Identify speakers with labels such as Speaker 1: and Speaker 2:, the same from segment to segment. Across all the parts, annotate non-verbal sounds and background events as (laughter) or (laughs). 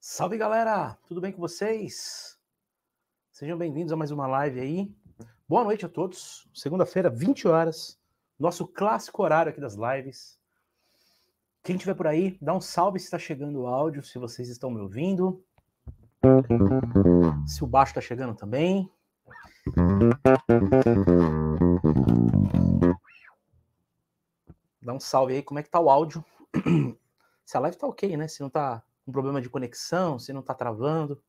Speaker 1: Salve galera, tudo bem com vocês? Sejam bem-vindos a mais uma live aí. Boa noite a todos. Segunda-feira, 20 horas, nosso clássico horário aqui das lives. Quem tiver por aí, dá um salve se está chegando o áudio, se vocês estão me ouvindo. Se o baixo tá chegando também. Dá um salve aí, como é que tá o áudio? (clears throat) se a live tá ok, né? Se não tá com problema de conexão, se não tá travando,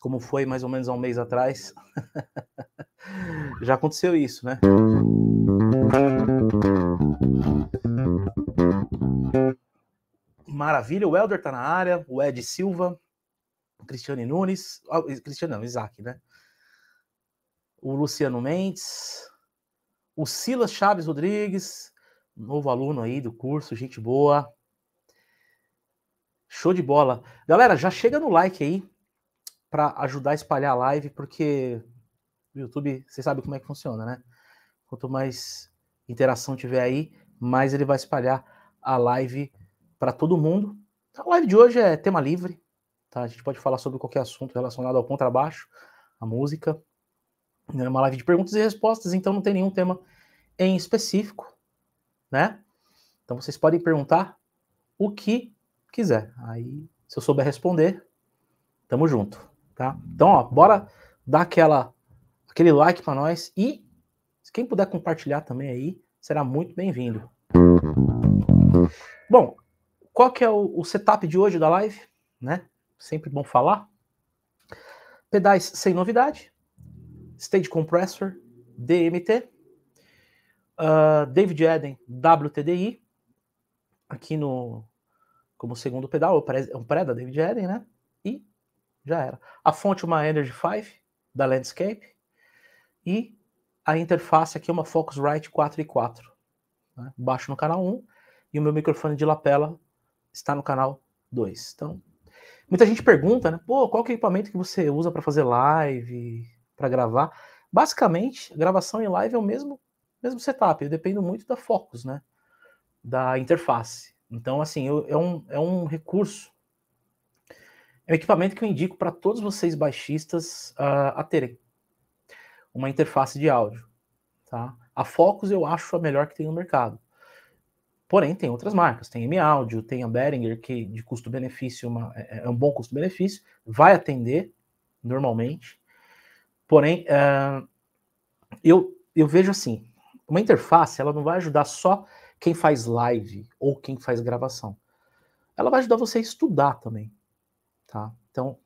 Speaker 1: como foi mais ou menos há um mês atrás. (laughs) Já aconteceu isso, né? Maravilha, o Helder tá na área, o Ed Silva, Cristiane Nunes. Ah, Cristiane não, Isaac, né? O Luciano Mendes. O Silas Chaves Rodrigues. Novo aluno aí do curso, gente boa. Show de bola. Galera, já chega no like aí para ajudar a espalhar a live, porque o YouTube, você sabe como é que funciona, né? Quanto mais interação tiver aí, mais ele vai espalhar a live para todo mundo. A live de hoje é tema livre, Tá? A gente pode falar sobre qualquer assunto relacionado ao contrabaixo, à música. É né? uma live de perguntas e respostas, então não tem nenhum tema em específico, né? Então vocês podem perguntar o que quiser. Aí, se eu souber responder, tamo junto, tá? Então, ó, bora dar aquela, aquele like para nós e quem puder compartilhar também aí, será muito bem-vindo. Bom, qual que é o, o setup de hoje da live, né? sempre bom falar. Pedais sem novidade, Stage Compressor, DMT, uh, ah, David Eden, WTDI, aqui no como segundo pedal, é, é um pré da David Eden, né? E já era. A fonte uma Energy 5 da Landscape e a interface aqui é uma Focusrite 4 e 4 né? baixo no canal 1 e o meu microfone de lapela está no canal 2. Então, Muita gente pergunta, né? Pô, qual é o equipamento que você usa para fazer live, para gravar? Basicamente, gravação em live é o mesmo, mesmo setup. Eu dependo muito da Focus, né? Da interface. Então, assim, eu, é, um, é um recurso. É um equipamento que eu indico para todos vocês baixistas uh, a terem. Uma interface de áudio, tá? A Focus eu acho a melhor que tem no mercado. Porém, tem outras marcas, tem M-Audio, tem a Behringer, que de custo-benefício é, é, é um bom custo-benefício, vai atender normalmente. Porém, uh, eu, eu vejo assim, uma interface ela não vai ajudar só quem faz live ou quem faz gravação. Ela vai ajudar você a estudar também, tá? Então,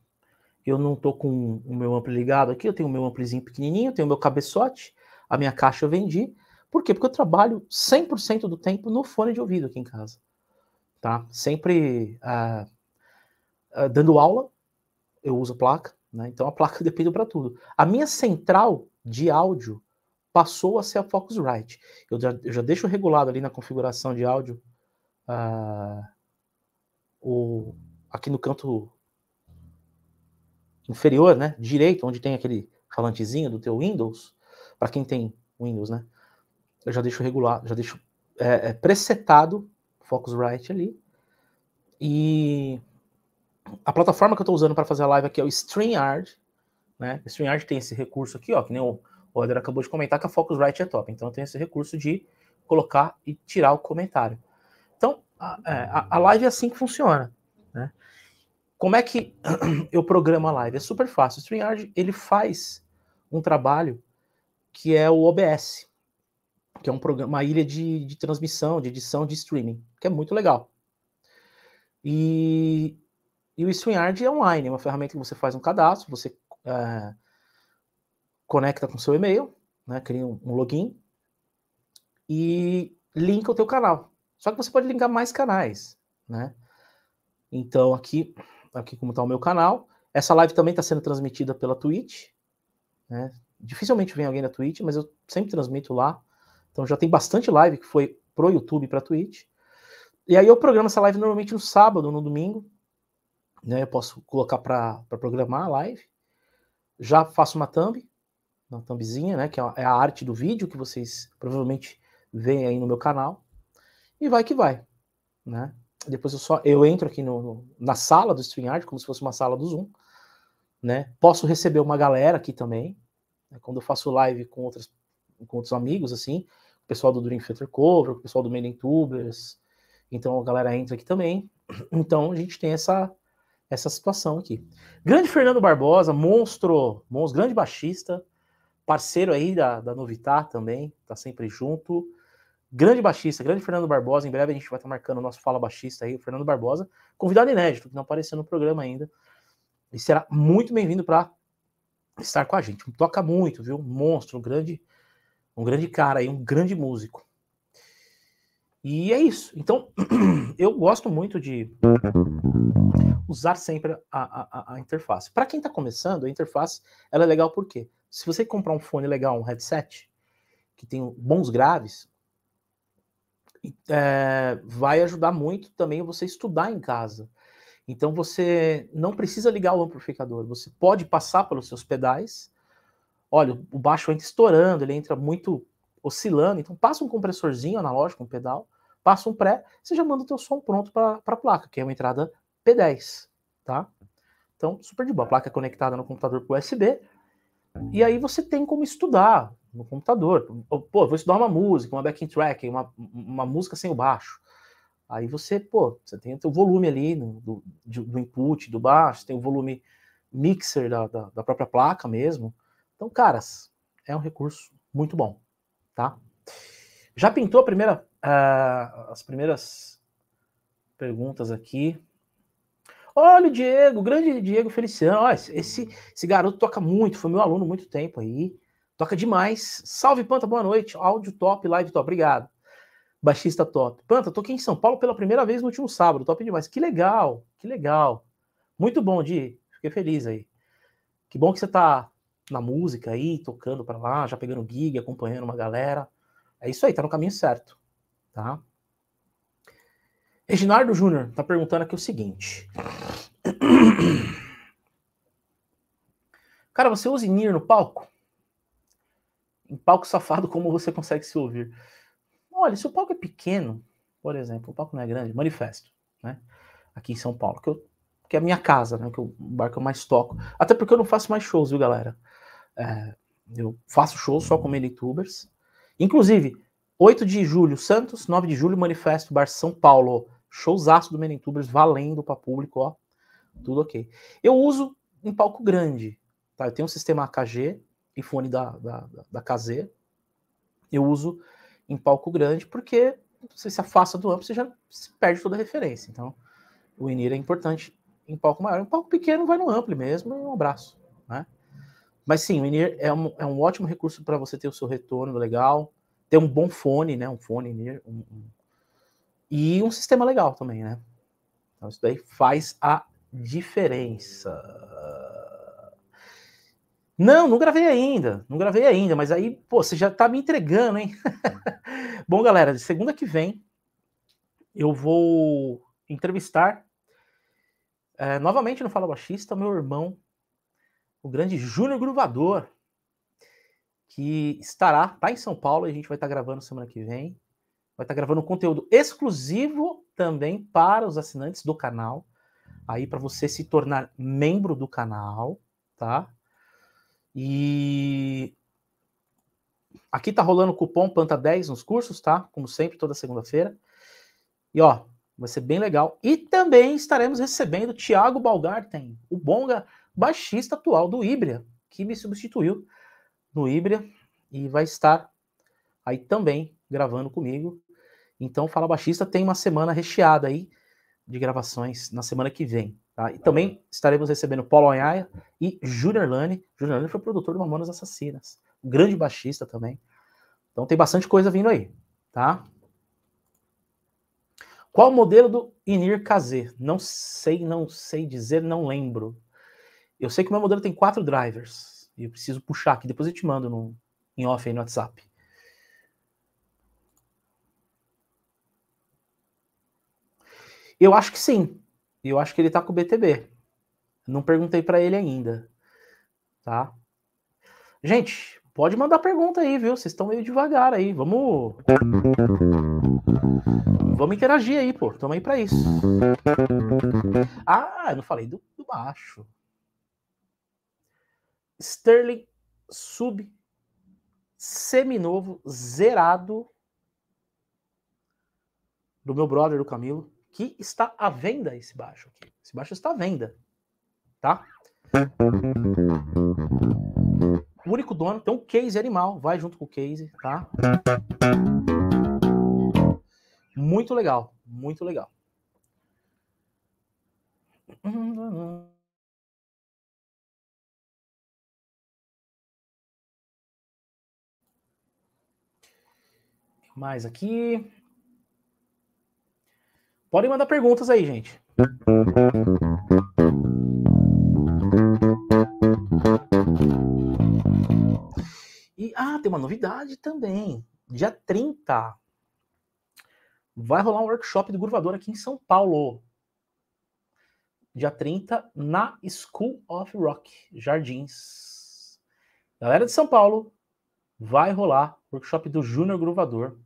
Speaker 1: eu não tô com o meu ampli ligado aqui, eu tenho o meu amplizinho pequenininho, tenho o meu cabeçote, a minha caixa eu vendi, por quê? Porque eu trabalho 100% do tempo no fone de ouvido aqui em casa. Tá? Sempre ah, ah, dando aula, eu uso placa, né? então a placa (laughs) depende para tudo. A minha central de áudio passou a ser a Focusrite. Eu já, eu já deixo regulado ali na configuração de áudio ah, o, aqui no canto inferior, né, direito, onde tem aquele falantezinho do teu Windows, para quem tem Windows, né? eu já deixo regular, já deixo é, é, presetado Focusrite ali. E a plataforma que eu estou usando para fazer a live aqui é o StreamYard. Né? O StreamYard tem esse recurso aqui, ó, que nem o Oder acabou de comentar, que a Focusrite é top. Então eu tenho esse recurso de colocar e tirar o comentário. Então, a, é, a, a live é assim que funciona. Né? Como é que (clears throat) eu programo a live? É super fácil. O StreamYard ele faz um trabalho que é o OBS que é um programa, uma ilha de, de transmissão, de edição, de streaming, que é muito legal. E, e o StreamYard é online, é uma ferramenta que você faz um cadastro, você é, conecta com seu e-mail, né, cria um, um login e linka o teu canal. Só que você pode linkar mais canais, né? Então aqui, aqui como está o meu canal, essa live também está sendo transmitida pela Twitch, né? Dificilmente vem alguém na Twitch, mas eu sempre transmito lá. Então já tem bastante live que foi pro YouTube, para Twitch. E aí eu programo essa live normalmente no sábado, no domingo. Né? Eu posso colocar para programar a live. Já faço uma thumb, uma thumbzinha, né? Que é, é a arte do vídeo que vocês provavelmente veem aí no meu canal. E vai que vai, né? Depois eu só eu entro aqui no, no na sala do StreamYard, como se fosse uma sala do Zoom, né? Posso receber uma galera aqui também. Né? Quando eu faço live com outras com outros amigos, assim, o pessoal do Dream Theater Cover, o pessoal do Made Tubers, então a galera entra aqui também. Então a gente tem essa essa situação aqui. Grande Fernando Barbosa, monstro, monstro grande baixista, parceiro aí da, da Novitar também, tá sempre junto. Grande baixista, grande Fernando Barbosa. Em breve a gente vai estar tá marcando o nosso Fala Baixista aí, o Fernando Barbosa, convidado inédito, que não apareceu no programa ainda. E será muito bem-vindo para estar com a gente. Toca muito, viu? Monstro, grande um grande cara aí, um grande músico. E é isso. Então, (clears throat) eu gosto muito de usar sempre a, a, a interface. Para quem está começando, a interface ela é legal porque se você comprar um fone legal, um headset que tem bons graves, é, vai ajudar muito também você estudar em casa. Então você não precisa ligar o amplificador, você pode passar pelos seus pedais Olha, o baixo entra estourando, ele entra muito oscilando, então passa um compressorzinho analógico, um pedal, passa um pré, você já manda o teu som pronto para a placa, que é uma entrada P10, tá? Então, super de boa. A placa é conectada no computador por USB, e aí você tem como estudar no computador. Pô, vou estudar uma música, uma backing track, uma, uma música sem o baixo. Aí você, pô, você tem o volume ali do, do input, do baixo, tem o volume mixer da, da, da própria placa mesmo. Então, caras, é um recurso muito bom, tá? Já pintou a primeira, uh, as primeiras perguntas aqui. Olha o Diego, grande Diego Feliciano. esse, esse garoto toca muito, foi meu aluno muito tempo aí. Toca demais. Salve, Panta, boa noite. Áudio top, live top, obrigado. Baixista top. Panta, toquei em São Paulo pela primeira vez no último sábado, top demais. Que legal, que legal. Muito bom, Di. Fiquei feliz aí. Que bom que você tá na música aí, tocando para lá, já pegando gig, acompanhando uma galera. É isso aí, tá no caminho certo, tá? Reginaldo Júnior tá perguntando aqui o seguinte. (clears throat) Cara, você usa INIR no palco? Em palco safado, como você consegue se ouvir? Olha, se o palco é pequeno, por exemplo, o palco não é grande, manifesto, né? Aqui em São Paulo, que eu que é a minha casa, né? Que é o barco eu mais toco. Até porque eu não faço mais shows, viu, galera? É, eu faço show só com Melitubers. Inclusive, 8 de julho, Santos, 9 de julho, Manifesto Bar São Paulo. Showzaço do Melitubers valendo para público, ó. Tudo ok. Eu uso em palco grande, tá? Eu tenho um sistema AKG e fone da, da, da KZ. Eu uso em palco grande porque você se afasta do amplo, você já se perde toda a referência. Então, o INIR é importante em palco maior. Em palco pequeno, vai no amplo mesmo. um abraço. Mas sim, o in é um, é um ótimo recurso para você ter o seu retorno legal, ter um bom fone, né? Um fone in Um, um, e um sistema legal também, né? Então isso daí faz a diferença. Não, não gravei ainda, não gravei ainda, mas aí, pô, você já tá me entregando, hein? (laughs) Bom, galera, de segunda que vem eu vou entrevistar é, novamente no Fala Baixista meu irmão o grande Júnior Gruvador, que estará, tá em São Paulo, e a gente vai estar tá gravando semana que vem. Vai estar tá gravando conteúdo exclusivo também para os assinantes do canal, aí para você se tornar membro do canal, tá? E aqui tá rolando o cupom PANTA10 nos cursos, tá? Como sempre, toda segunda-feira. E ó, vai ser bem legal. E também estaremos recebendo Thiago Balgarten, o Bonga baixista atual do Ibria, que me substituiu no Ibria e vai estar aí também gravando comigo. Então, Fala Baixista tem uma semana recheada aí de gravações na semana que vem. Tá? E também estaremos recebendo Paulo Anhaia e Junior Lane. Junior Lane foi produtor do Mamonas Assassinas, grande baixista também. Então tem bastante coisa vindo aí, tá? Qual o modelo do Inir KZ? Não sei, não sei dizer, não lembro. Eu sei que o meu modelo tem quatro drivers. E eu preciso puxar aqui. Depois eu te mando no, em off aí no WhatsApp. Eu acho que sim. Eu acho que ele está com o BTB. Não perguntei para ele ainda. Tá? Gente, pode mandar pergunta aí, viu? Vocês estão meio devagar aí. Vamos. Vamos interagir aí, pô. Estamos aí para isso. Ah, eu não falei do, do baixo. Sterling sub seminovo zerado do meu brother do Camilo, que está à venda esse baixo aqui. Esse baixo está à venda, tá? O único dono tem um case animal, vai junto com o case, tá? Muito legal, muito legal. Mais aqui. Podem mandar perguntas aí, gente. E ah, tem uma novidade também. Dia 30 vai rolar um workshop do Gruvador aqui em São Paulo. Dia 30 na School of Rock, Jardins. Galera de São Paulo, vai rolar workshop do Júnior Gruvador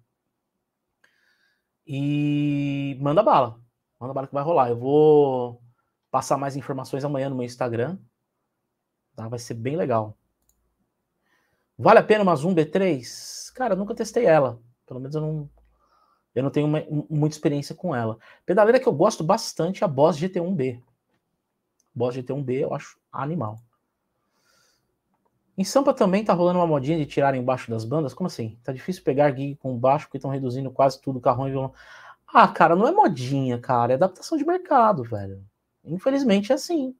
Speaker 1: e manda bala. Manda bala que vai rolar. Eu vou passar mais informações amanhã no meu Instagram. Tá? Vai ser bem legal. Vale a pena uma Zoom B3? Cara, eu nunca testei ela. Pelo menos eu não, eu não tenho uma, muita experiência com ela. Pedaleira que eu gosto bastante é a Boss GT1B. Boss GT1B eu acho animal. Em Sampa também tá rolando uma modinha de tirar embaixo das bandas? Como assim? Tá difícil pegar gig com baixo porque estão reduzindo quase tudo, carrão e violão. Ah, cara, não é modinha, cara. É adaptação de mercado, velho. Infelizmente é assim.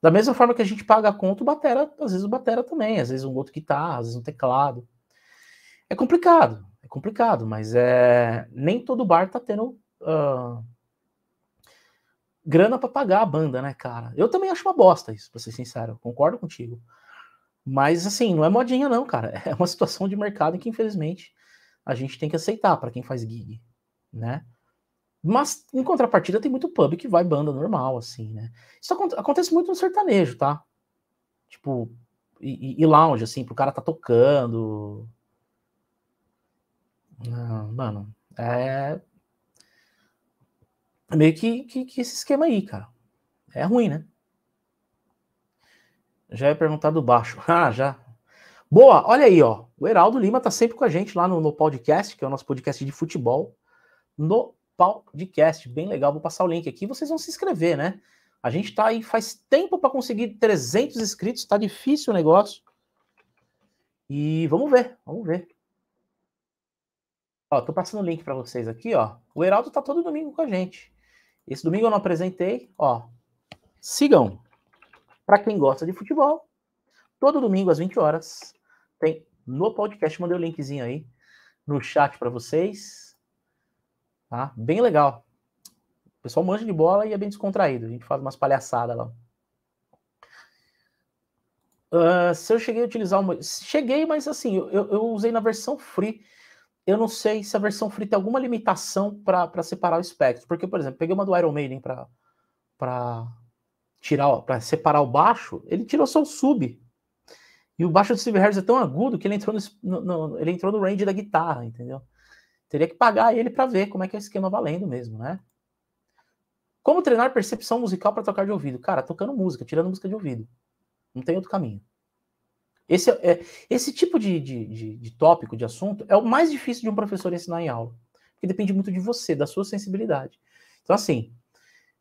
Speaker 1: Da mesma forma que a gente paga a conta, o batera, às vezes o batera também, às vezes um outro guitarra, às vezes um teclado. É complicado, é complicado, mas é nem todo bar tá tendo uh... grana para pagar a banda, né, cara? Eu também acho uma bosta isso, pra ser sincero, concordo contigo. Mas assim, não é modinha não, cara. (laughs) É uma situação de mercado em que infelizmente a gente tem que aceitar para quem faz gig, né? Mas em contrapartida tem muito pub que vai banda normal assim, né? Isso acontece muito no sertanejo, tá? Tipo, e, e lounge assim, pro cara tá tocando. Não, ah, mano, é meio que, que, que esse esquema aí, cara. É ruim, né? Já ia perguntar do baixo. (laughs) Ah, já. Boa, olha aí, ó. O Heraldo Lima tá sempre com a gente lá no, no podcast, que é o nosso podcast de futebol. No podcast, bem legal. Vou passar o link aqui. Vocês vão se inscrever, né? A gente tá aí faz tempo para conseguir 300 inscritos. Tá difícil o negócio. E vamos ver, vamos ver. Ó, tô passando o link para vocês aqui, ó. O Heraldo tá todo domingo com a gente. Esse domingo eu não apresentei, ó. Sigam, para quem gosta de futebol, todo domingo às 20 horas tem no podcast, mandei o um linkzinho aí no chat para vocês. Tá? Bem legal. O pessoal manja de bola e é bem descontraído. A gente faz umas palhaçadas lá. Uh, se eu cheguei a utilizar uma. Cheguei, mas assim, eu, eu, usei na versão free. Eu não sei se a versão free tem alguma limitação para separar o espectro. Porque, por exemplo, peguei uma do Iron Maiden para tirar, para separar o baixo, ele tirou só o sub. E o baixo do Steve Harris é tão agudo que ele entrou no, no ele entrou no range da guitarra, entendeu? Teria que pagar ele para ver como é que é o esquema valendo mesmo, né? Como treinar percepção musical para tocar de ouvido? Cara, tocando música, tirando música de ouvido. Não tem outro caminho. Esse, é, é, esse tipo de, de, de, de tópico, de assunto, é o mais difícil de um professor ensinar em aula. Porque depende muito de você, da sua sensibilidade. Então, assim,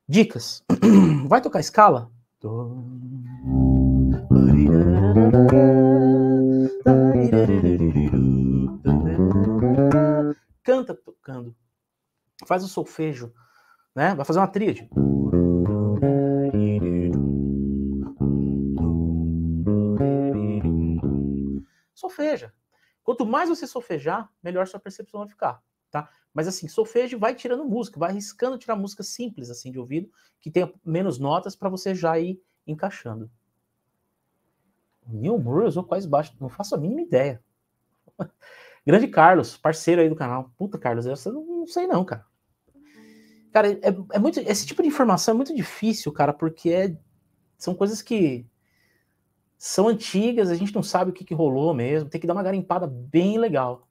Speaker 1: Dicas. (clears throat) Vai tocar escala? Canta tocando. Faz o solfejo, né? Vai fazer uma tríade. Solfeja. Quanto mais você solfejar, melhor sua percepção vai ficar tá? Mas assim, solfejo vai tirando música, vai arriscando tirar música simples assim de ouvido, que tenha menos notas para você já ir encaixando. Neil Moore usou quais baixos? Não faço a mínima ideia. (laughs) Grande Carlos, parceiro aí do canal. Puta, Carlos, essa não, não sei não, cara. Cara, é, é, muito, esse tipo de informação é muito difícil, cara, porque é, são coisas que são antigas, a gente não sabe o que, que rolou mesmo. Tem que dar uma garimpada bem legal.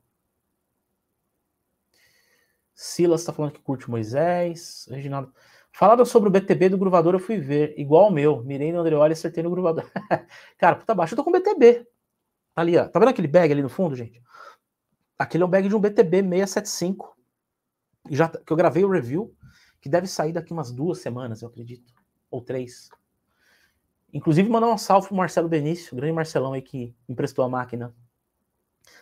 Speaker 1: Silas está falando que curte Moisés. Reginaldo. Falado sobre o BTB do Gruvador, eu fui ver. Igual o meu. Mirei no Andreoli e acertei no Gruvador. (laughs) Cara, puta baixa, eu tô com BTB. Tá ali, ó. Tá vendo aquele bag ali no fundo, gente? Aquele é um bag de um BTB 675. Já, tá, que eu gravei o review, que deve sair daqui umas duas semanas, eu acredito. Ou três. Inclusive, mandar um salve pro Marcelo Benício, o grande Marcelão aí que emprestou a máquina.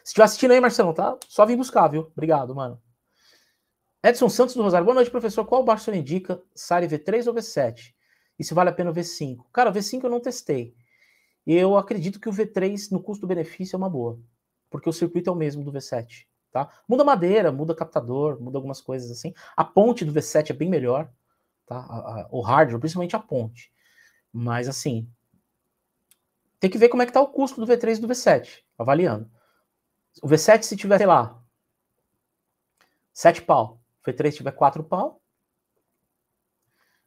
Speaker 1: Se estiver assistindo aí, Marcelão, tá? Só vim buscar, viu? Obrigado, mano. Edson Santos do Rosário, boa noite, professor. Qual baixo você indica? Sari V3 ou V7? E se vale a pena o V5? Cara, o V5 eu não testei. Eu acredito que o V3, no custo-benefício, é uma boa. Porque o circuito é o mesmo do V7. Tá? Muda madeira, muda captador, muda algumas coisas assim. A ponte do V7 é bem melhor, tá? A, a, o hardware, principalmente a ponte. Mas assim, tem que ver como é que está o custo do V3 e do V7, avaliando. O V7 se tiver, sei lá, 7 pau, V3 tiver 4 pau,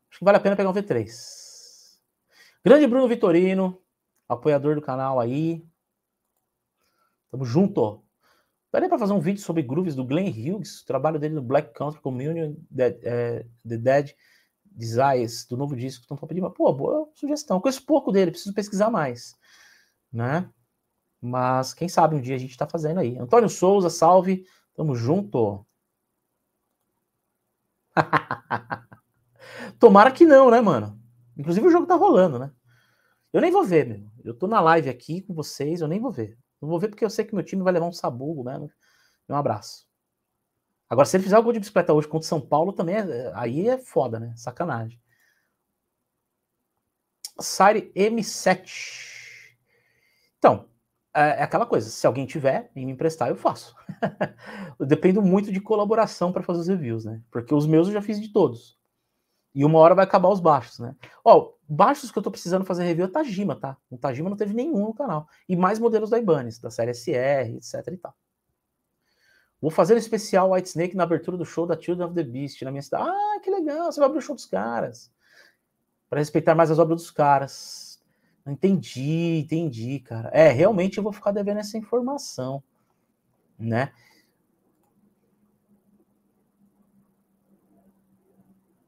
Speaker 1: acho que vale a pena pegar um V3. Grande Bruno Vitorino, apoiador do canal aí. Tamo junto. Daria para fazer um vídeo sobre grooves do Glenn Hughes, trabalho dele no Black Country Communion, é, The Dead Desires, do novo disco. Então, tô pedir uma boa sugestão. Eu conheço pouco dele, preciso pesquisar mais. Né? Mas quem sabe um dia a gente está fazendo aí. Antônio Souza, salve. Tamo junto. (laughs) Tomara que não, né, mano? Inclusive o jogo tá rolando, né? Eu nem vou ver, meu. Eu tô na live aqui com vocês, eu nem vou ver. Não vou ver porque eu sei que meu time vai levar um sabugo né? Um abraço. Agora, se ele fizer o gol de bicicleta hoje contra o São Paulo, também é, aí é foda, né? Sacanagem. Sari M7. Então, é, é aquela coisa, se alguém tiver e me emprestar, eu faço. (laughs) eu dependo muito de colaboração para fazer os reviews, né? Porque os meus eu já fiz de todos. E uma hora vai acabar os baixos, né? Ó, baixos que eu tô precisando fazer review é Tajima, tá? O Tajima não teve nenhum no canal. E mais modelos da Ibanez, da série SR, etc e tal. Vou fazer um especial White Snake na abertura do show da Children of the Beast na minha cidade. Ah, que legal, você vai abrir o show dos caras. Para respeitar mais as obras dos caras ah, entendi, entendi, cara. É, realmente eu vou ficar devendo essa informação, né?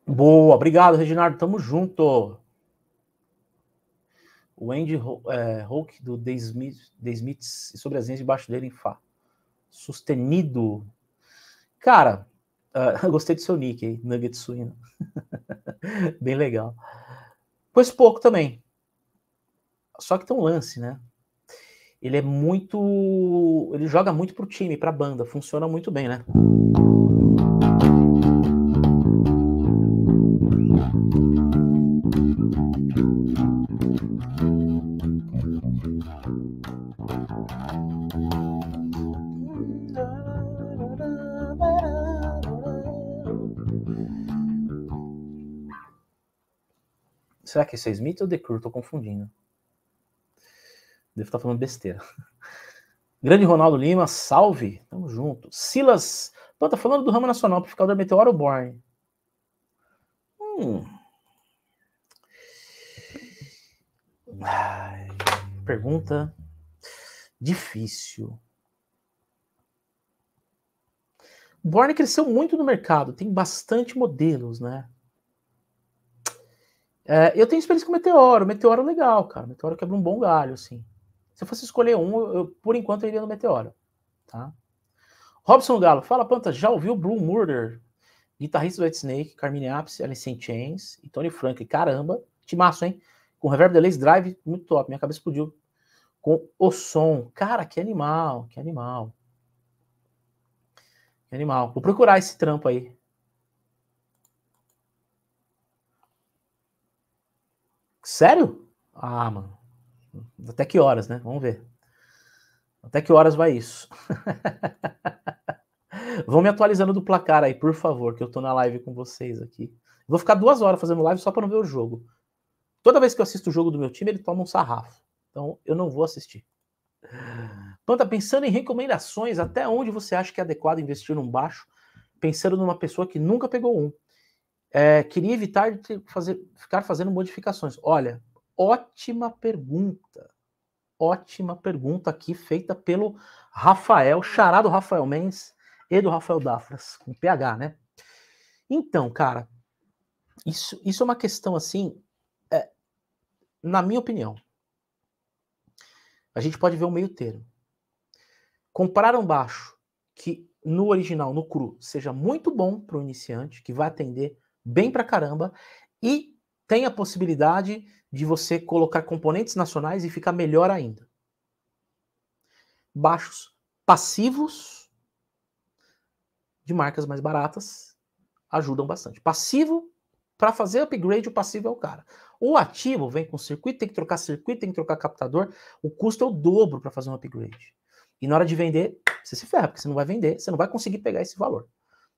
Speaker 1: Boa, obrigado, Reginaldo. Tamo junto. O Andy é, Hulk do The Smiths Smith, sobre as linhas debaixo dele em Fá. Sustenido. Cara, uh, (laughs) gostei do seu nick aí, Nugget Suíno. (laughs) Bem legal. Pois pouco também. Só que tem um lance, né? Ele é muito. Ele joga muito pro time, pra banda. Funciona muito bem, né? Será que isso é Smith ou The Estou Tô confundindo. Devo estar falando besteira. Grande Ronaldo Lima, salve. Tamo junto. Silas, pô, tá falando do ramo nacional para ficar da Meteoro Born. Hum. Ai, pergunta difícil. Born cresceu muito no mercado, tem bastante modelos, né? É, eu tenho experiência com Meteoro. Meteoro é legal, cara. Meteoro quebra um bom galho, assim. Se eu fosse escolher um, eu, eu, por enquanto eu iria no Meteoro. Tá? Robson Galo, fala Panta, já ouviu Blue Murder? Guitarrista do White Snake, Carmine Apis, Alice in Chains e Tony Frank. Caramba, timaço, hein? Com Reverb Delays Drive, muito top. Minha cabeça explodiu com o som. Cara, que animal, que animal. Que animal. Vou procurar esse trampo aí. Sério? Ah, mano. Até que horas, né? Vamos ver. Até que horas vai isso? (laughs) Vão me atualizando do placar aí, por favor, que eu tô na live com vocês aqui. Vou ficar duas horas fazendo live só para não ver o jogo. Toda vez que eu assisto o jogo do meu time, ele toma um sarrafo. Então eu não vou assistir. Panta, pensando em recomendações, até onde você acha que é adequado investir num baixo, pensando numa pessoa que nunca pegou um? É, queria evitar de fazer, ficar fazendo modificações. Olha, Ótima pergunta. Ótima pergunta aqui feita pelo Rafael, charado Rafael Mendes e do Rafael Dafras, com PH, né? Então, cara, isso, isso é uma questão assim, é, na minha opinião, a gente pode ver um meio termo. Comprar um baixo que no original, no cru, seja muito bom para o iniciante, que vai atender bem para caramba, e tem a possibilidade de você colocar componentes nacionais e ficar melhor ainda. Baixos passivos de marcas mais baratas ajudam bastante. Passivo, para fazer upgrade, o passivo é o cara. O ativo vem com circuito, tem que trocar circuito, tem que trocar captador. O custo é o dobro para fazer um upgrade. E na hora de vender, você se ferra, porque você não vai vender, você não vai conseguir pegar esse valor.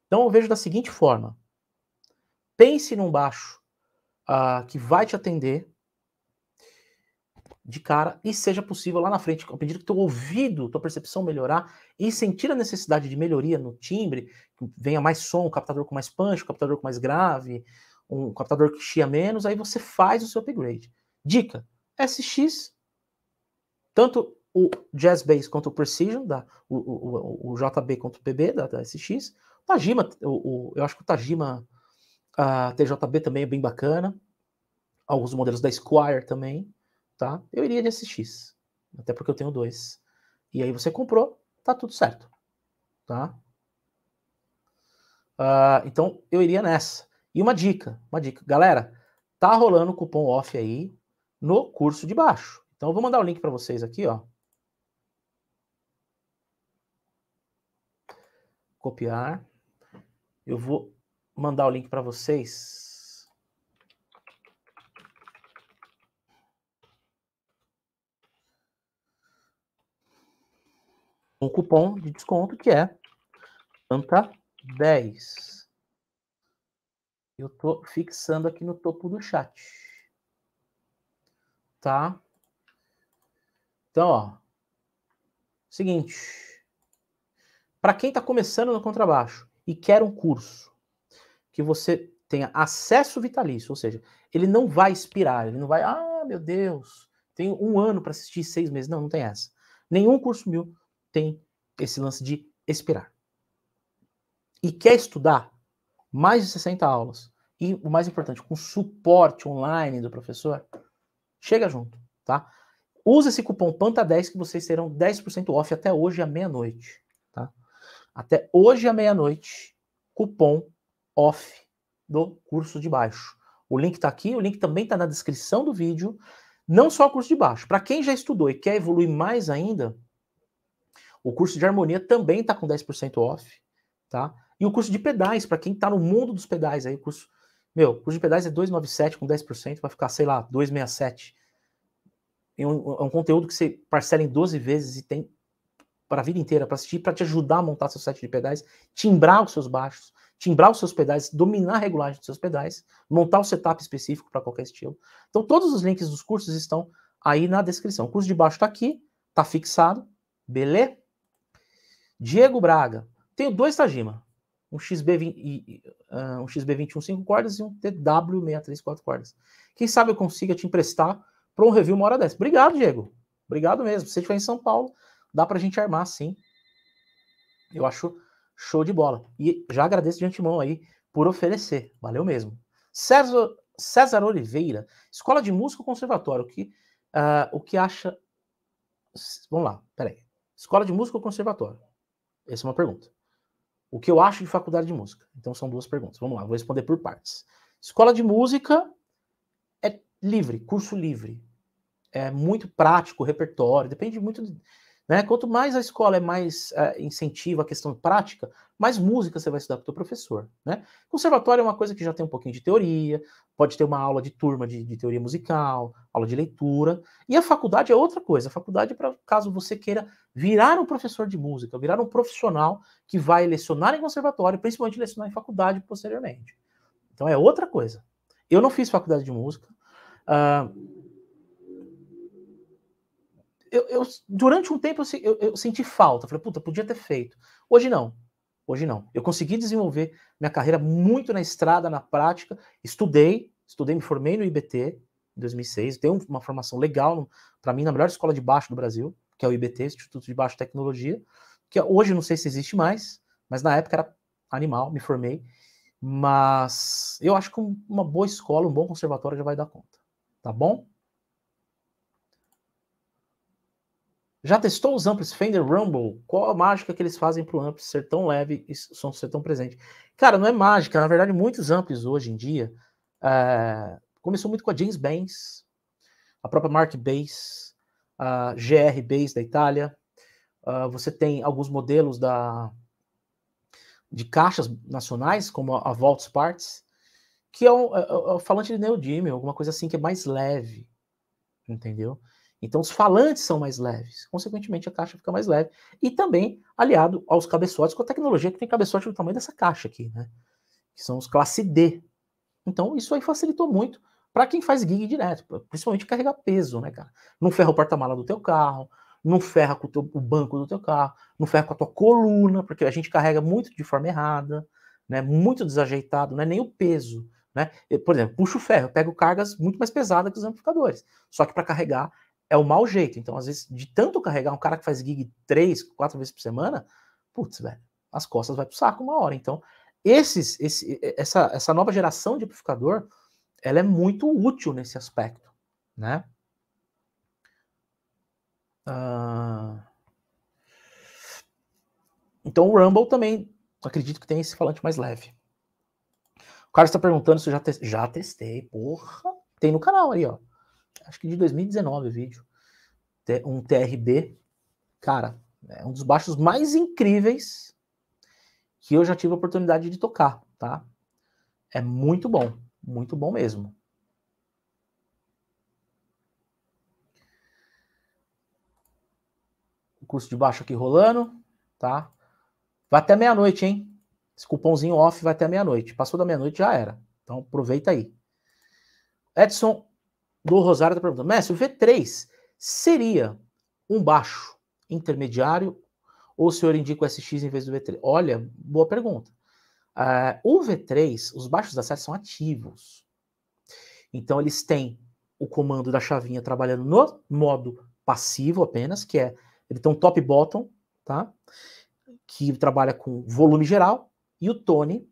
Speaker 1: Então eu vejo da seguinte forma: pense num baixo uh, que vai te atender, de cara e seja possível lá na frente, a pedido que teu ouvido, tua percepção melhorar e sentir a necessidade de melhoria no timbre, que venha mais som, um captador com mais punch, um captador com mais grave, um captador que chia menos, aí você faz o seu upgrade. Dica: SX, tanto o Jazz Bass quanto o Precision, da, o, o, o, o JB quanto o PB da, da SX, o Tajima, o, eu acho que o Tajima a ah, TJB também é bem bacana, alguns modelos da Squire também tá? Eu iria de SX, até porque eu tenho dois. E aí você comprou, tá tudo certo, tá? Uh, então eu iria nessa. E uma dica, uma dica, galera, tá rolando cupom off aí no curso de baixo. Então eu vou mandar o link para vocês aqui, ó. Copiar. Eu vou mandar o link para vocês. um cupom de desconto que é Santa 10. Eu tô fixando aqui no topo do chat. Tá? Então, ó. Seguinte. Para quem está começando no contrabaixo e quer um curso que você tenha acesso vitalício, ou seja, ele não vai expirar, ele não vai, ah, meu Deus, tenho um ano para assistir seis meses. Não, não tem essa. Nenhum curso meu tem esse lance de expirar. E quer estudar mais de 60 aulas e o mais importante, com suporte online do professor, chega junto, tá? Usa esse cupom PANTA10 que vocês terão 10% off até hoje à meia-noite, tá? Até hoje à meia-noite, cupom off do curso de baixo. O link está aqui, o link também está na descrição do vídeo. Não só o curso de baixo. Para quem já estudou e quer evoluir mais ainda, o curso de harmonia também está com 10% off, tá? E o curso de pedais, para quem está no mundo dos pedais aí, o curso. Meu, o curso de pedais é 297 com 10%, vai ficar, sei lá, 267. É um, é um conteúdo que você parcela em 12 vezes e tem para a vida inteira para assistir, para te ajudar a montar seu set de pedais, timbrar os seus baixos, timbrar os seus pedais, dominar a regulagem dos seus pedais, montar o um setup específico para qualquer estilo. Então, todos os links dos cursos estão aí na descrição. O curso de baixo está aqui, está fixado, beleza? Diego Braga. Tenho dois Tajima. Um, XB20, ah, e, um XB21 5 cordas e um TW63 4 cordas. Quem sabe eu consiga te emprestar para um review uma hora dessa. Obrigado, Diego. Obrigado mesmo. Se você estiver em São Paulo, dá para a gente armar, sim. Eu acho show de bola. E já agradeço de antemão aí por oferecer. Valeu mesmo. César, César Oliveira, Escola de Música Conservatório. O que, uh, o que acha... Vamos lá, peraí. Escola de Música Conservatório. Essa é uma pergunta. O que eu acho de faculdade de música? Então são duas perguntas. Vamos lá, vou responder por partes. Escola de música é livre, curso livre. É muito prático, repertório, depende muito. De, né? Quanto mais a escola é mais é, incentiva a questão prática, mais música você vai estudar para o professor. Né? Conservatório é uma coisa que já tem um pouquinho de teoria, pode ter uma aula de turma de, de teoria musical, aula de leitura. E a faculdade é outra coisa. A faculdade é para caso você queira virar um professor de música, virar um profissional que vai lecionar em conservatório, principalmente lecionar em faculdade posteriormente. Então é outra coisa. Eu não fiz faculdade de música. Uh, eu, eu, durante um tempo eu, eu, eu senti falta. Falei, puta, podia ter feito. Hoje não. Hoje não. Eu consegui desenvolver minha carreira muito na estrada, na prática. Estudei, estudei, me formei no IBT em 2006, Tenho uma formação legal, para mim, na melhor escola de baixo do Brasil, que é o IBT, Instituto de Baixo Tecnologia, que é, hoje não sei se existe mais, mas na época era animal, me formei. Mas eu acho que uma boa escola, um bom conservatório já vai dar conta. Tá bom? Já testou os amplos Fender Rumble? Qual a mágica que eles fazem para o amplo ser tão leve e som ser tão presente? Cara, não é mágica. Na verdade, muitos amplos hoje em dia ah, começou muito com a Jeans Benz, a própria Mark Base, a GR Base da Itália. Uh, você tem alguns modelos da, de caixas nacionais, como a, a Volts Parts, que é, é, é, é o, é falante de neodímio, alguma coisa assim que é mais leve, entendeu? Então os falantes são mais leves, consequentemente a caixa fica mais leve. E também aliado aos cabeçotes, com a tecnologia que tem cabeçote do tamanho dessa caixa aqui, né? Que são os classe D, então, isso aí facilitou muito para quem faz gig direto, principalmente carregar peso, né, cara? Não ferra o porta-mala do teu carro, não ferra com o, teu, o, banco do teu carro, não ferra com a tua coluna, porque a gente carrega muito de forma errada, né? Muito desajeitado, não é nem o peso, né? Eu, por exemplo, puxo o ferro, eu pego cargas muito mais pesadas que os amplificadores, só que para carregar é o mau jeito. Então, às vezes, de tanto carregar, um cara que faz gig três, quatro vezes por semana, putz, velho, as costas vai pro saco uma hora. Então, esses, esse, essa, essa nova geração de amplificador, ela é muito útil nesse aspecto, né? Uh... Então o Rumble também acredito que tem esse falante mais leve. O Carlos está perguntando se eu já, te... já testei. Porra! Tem no canal aí, ó. Acho que de 2019 o vídeo. Um TRB. Cara, é um dos baixos mais incríveis que eu já tive a oportunidade de tocar, tá? É muito bom, muito bom mesmo. O curso de baixo aqui rolando, tá? Vai até meia-noite, hein? Esse cupomzinho off vai até meia-noite. Passou da meia-noite, já era. Então aproveita aí. Edson do Rosário está perguntando: Mestre, o V3 seria um baixo intermediário ou o senhor indica o SX em vez do V3? Olha, boa pergunta. Uh, o V3, os baixos da são ativos. Então eles têm o comando da chavinha trabalhando no modo passivo apenas, que é ele tem um top bottom, tá? Que trabalha com volume geral e o tone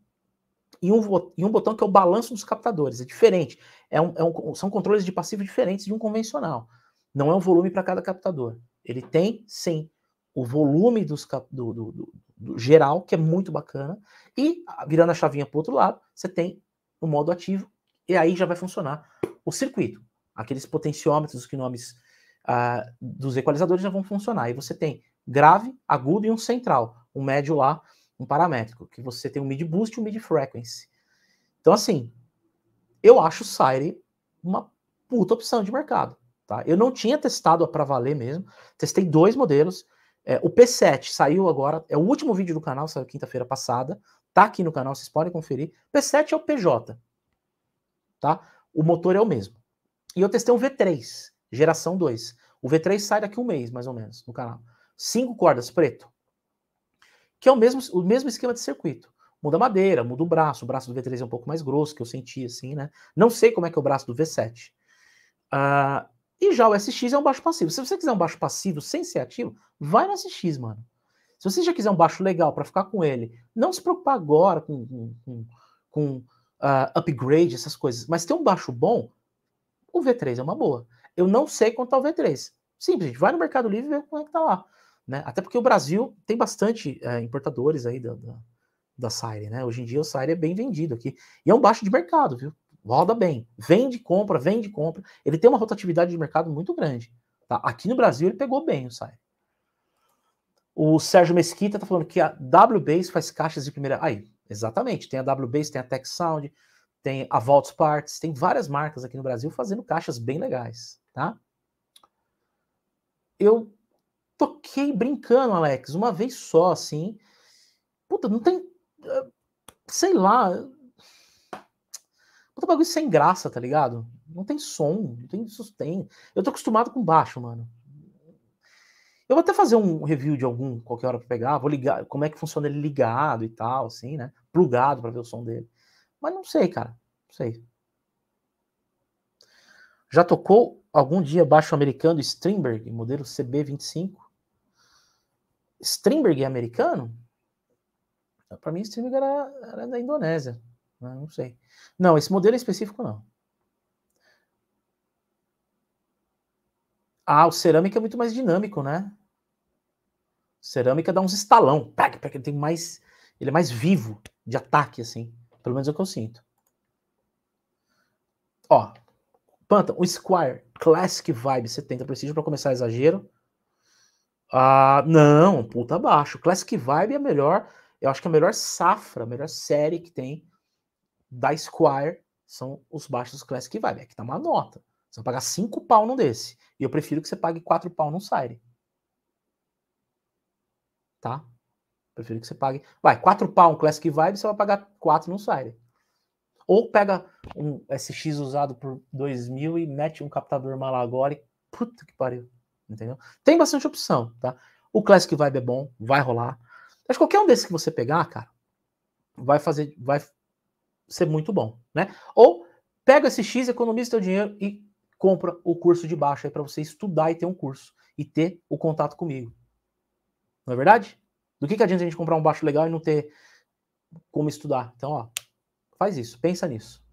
Speaker 1: e um, e um botão que é o balanço dos captadores. É diferente. É um, é um, são controles de passivo diferentes de um convencional. Não é um volume para cada captador. Ele tem, sim, o volume dos, do, do, do, do, geral, que é muito bacana, e virando a chavinha para o outro lado, você tem o modo ativo, e aí já vai funcionar o circuito. Aqueles potenciômetros, os que nomes ah, dos equalizadores já vão funcionar. E você tem grave, agudo e um central, um médio lá, um paramétrico, que você tem um mid boost e um mid frequency. Então, assim, eu acho o Sire uma puta opção de mercado. Tá? Eu não tinha testado para valer mesmo, testei dois modelos, é, o P7 saiu agora, é o último vídeo do canal, saiu quinta-feira passada, tá aqui no canal, vocês podem conferir. P7 é o PJ, tá? O motor é o mesmo. E eu testei um V3, geração 2. O V3 sai daqui um mês, mais ou menos, no canal. Cinco cordas, preto. Que é o mesmo, o mesmo esquema de circuito. Muda a madeira, muda o braço. O braço do V3 é um pouco mais grosso, que eu senti assim, né? Não sei como é que é o braço do V7. Uh, e já o SX é um baixo passivo. Se você quiser um baixo passivo sem ser ativo, vai no SX, mano. Se você já quiser um baixo legal para ficar com ele, não se preocupar agora com, com, com, com uh, upgrade, essas coisas. Mas ter um baixo bom, o V3 é uma boa. Eu não sei quanto tá o V3. Simples, vai no Mercado Livre e vê como é que tá lá. Né? Até porque o Brasil tem bastante uh, importadores aí da, da, da Sire, né? Hoje em dia o Sire é bem vendido aqui. E é um baixo de mercado, viu? roda bem, vende compra, vende compra. Ele tem uma rotatividade de mercado muito grande. Tá? Aqui no Brasil ele pegou bem o Saia. O Sérgio Mesquita está falando que a WBase faz caixas de primeira. Aí, exatamente. Tem a WBase, tem a Tech Sound, tem a Volts Parts, tem várias marcas aqui no Brasil fazendo caixas bem legais, tá? Eu toquei brincando, Alex, uma vez só, assim. Puta, não tem. Eh, sei lá, Puta bagulho sem graça, tá ligado? Não tem som, não tem sustento. Eu tô acostumado com baixo, mano. Eu vou até fazer um review de algum qualquer hora pra pegar, vou ligar, como é que funciona ele ligado e tal, assim, né? Plugado para ver o som dele. Mas não sei, cara. Não sei. Já tocou algum dia baixo americano Strindberg, modelo CB25? Strindberg é americano? Para mim, Strindberg era, era da Indonésia. Ah, não sei. Não, esse modelo específico não. Ah, o cerâmica é muito mais dinâmico, né? Cerâmica dá uns estalão. Pac, pac, tem mais, ele é mais vivo de ataque, assim. Pelo menos é o que eu sinto. Ó, Panta, o Squire Classic Vibe 70 Prestígio para começar exagero. Ah, não, puta baixo. Classic Vibe é a melhor, eu acho que é a melhor safra, a melhor série que tem da Squire são os baixos Classic Vibe. Aqui tá uma nota. Você vai pagar 5 pau num desse. E eu prefiro que você pague 4 pau num Sire. Tá? Prefiro que você pague. Vai, 4 pau um Classic Vibe, você vai pagar 4 num Sire. Ou pega um SX usado por 2000 mil e mete um captador malagore. Puta que pariu. Entendeu? Tem bastante opção, tá? O Classic Vibe é bom, vai rolar. Mas qualquer um desses que você pegar, cara, vai fazer, vai ser muito bom, né? Ou pega esse X, economiza seu dinheiro e compra o curso de baixo aí para você estudar e ter um curso e ter o contato comigo. Não é verdade? Do que, que adianta a gente comprar um baixo legal e não ter como estudar? Então, ó, faz isso, pensa nisso.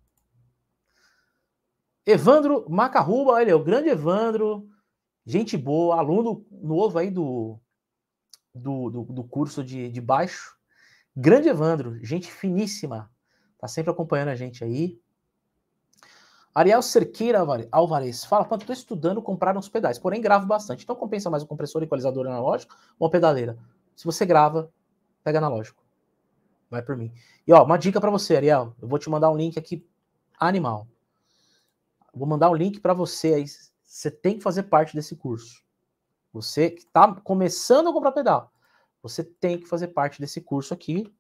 Speaker 1: Evandro Macarruba, olha, é o grande Evandro, gente boa, aluno novo aí do, do, do, do curso de, de baixo. Grande Evandro, gente finíssima, Tá sempre acompanhando a gente aí. Ariel Cerqueira Alvarez fala: quando tô estudando, comprar uns pedais, porém gravo bastante. Então compensa mais um compressor equalizador analógico ou uma pedaleira? Se você grava, pega analógico. Vai por mim. E ó, uma dica para você, Ariel. Eu vou te mandar um link aqui animal. Vou mandar um link para você aí. Você tem que fazer parte desse curso. Você que está começando a comprar pedal, você tem que fazer parte desse curso aqui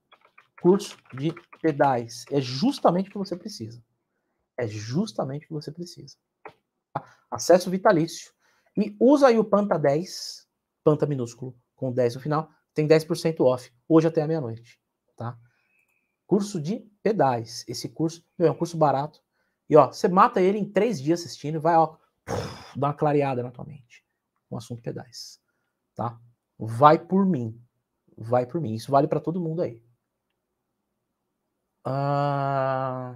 Speaker 1: curso de pedais. É justamente o que você precisa. É justamente o que você precisa. Acesso vitalício. E usa aí o Panta 10, Panta minúsculo, com 10 no final, tem 10% off, hoje até a meia-noite, tá? Curso de pedais. Esse curso, meu, é um curso barato. E, ó, você mata ele em três dias assistindo e vai, ó, dar uma clareada na tua mente. Um assunto pedais, tá? Vai por mim. Vai por mim. Isso vale para todo mundo aí. Ah,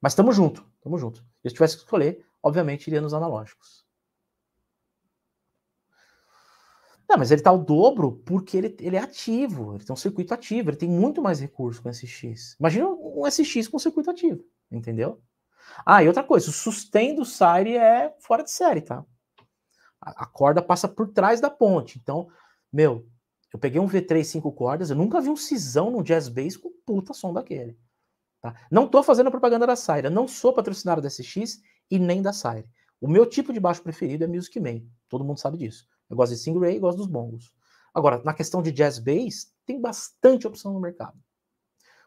Speaker 1: mas estamos junto, estamos junto. Se eu tivesse que escolher, obviamente iria nos analógicos. Não, mas ele está o dobro porque ele, ele é ativo, ele tem um circuito ativo, ele tem muito mais recurso com SX. Imagina um SX com um circuito ativo, entendeu? Ah, e outra coisa, o sustain do Sire é fora de série, tá? A, a corda passa por trás da ponte, então, meu, eu peguei um V3 cinco cordas, eu nunca vi um cisão num jazz bass com puta som daquele. Tá? Não tô fazendo propaganda da Saira, não sou patrocinado da SX e nem da Saira. O meu tipo de baixo preferido é Music Man, todo mundo sabe disso. Eu gosto de Stingray e gosto dos bongos. Agora, na questão de jazz bass, tem bastante opção no mercado.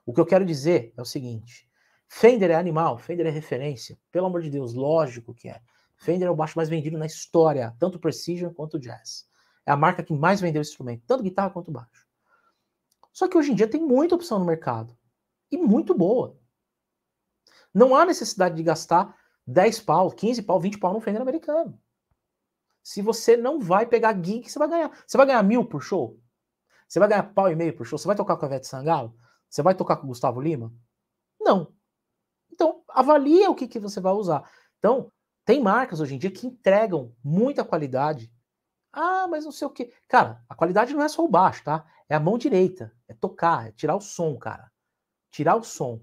Speaker 1: O que eu quero dizer é o seguinte: Fender é animal, Fender é referência, pelo amor de Deus, lógico que é. Fender é o baixo mais vendido na história, tanto Precision quanto Jazz. É a marca que mais vendeu instrumento, tanto guitarra quanto baixo. Só que hoje em dia tem muita opção no mercado. E muito boa. Não há necessidade de gastar 10 pau, 15 pau, 20 pau no Fender americano. Se você não vai pegar gig, você vai ganhar. Você vai ganhar mil por show? Você vai ganhar pau e meio por show? Você vai tocar com a Vete Sangalo? Você vai tocar com o Gustavo Lima? Não. Então, avalia o que, que você vai usar. Então, tem marcas hoje em dia que entregam muita qualidade ah, mas não sei o que. Cara, a qualidade não é só o baixo, tá? É a mão direita, é tocar, é tirar o som, cara. Tirar o som.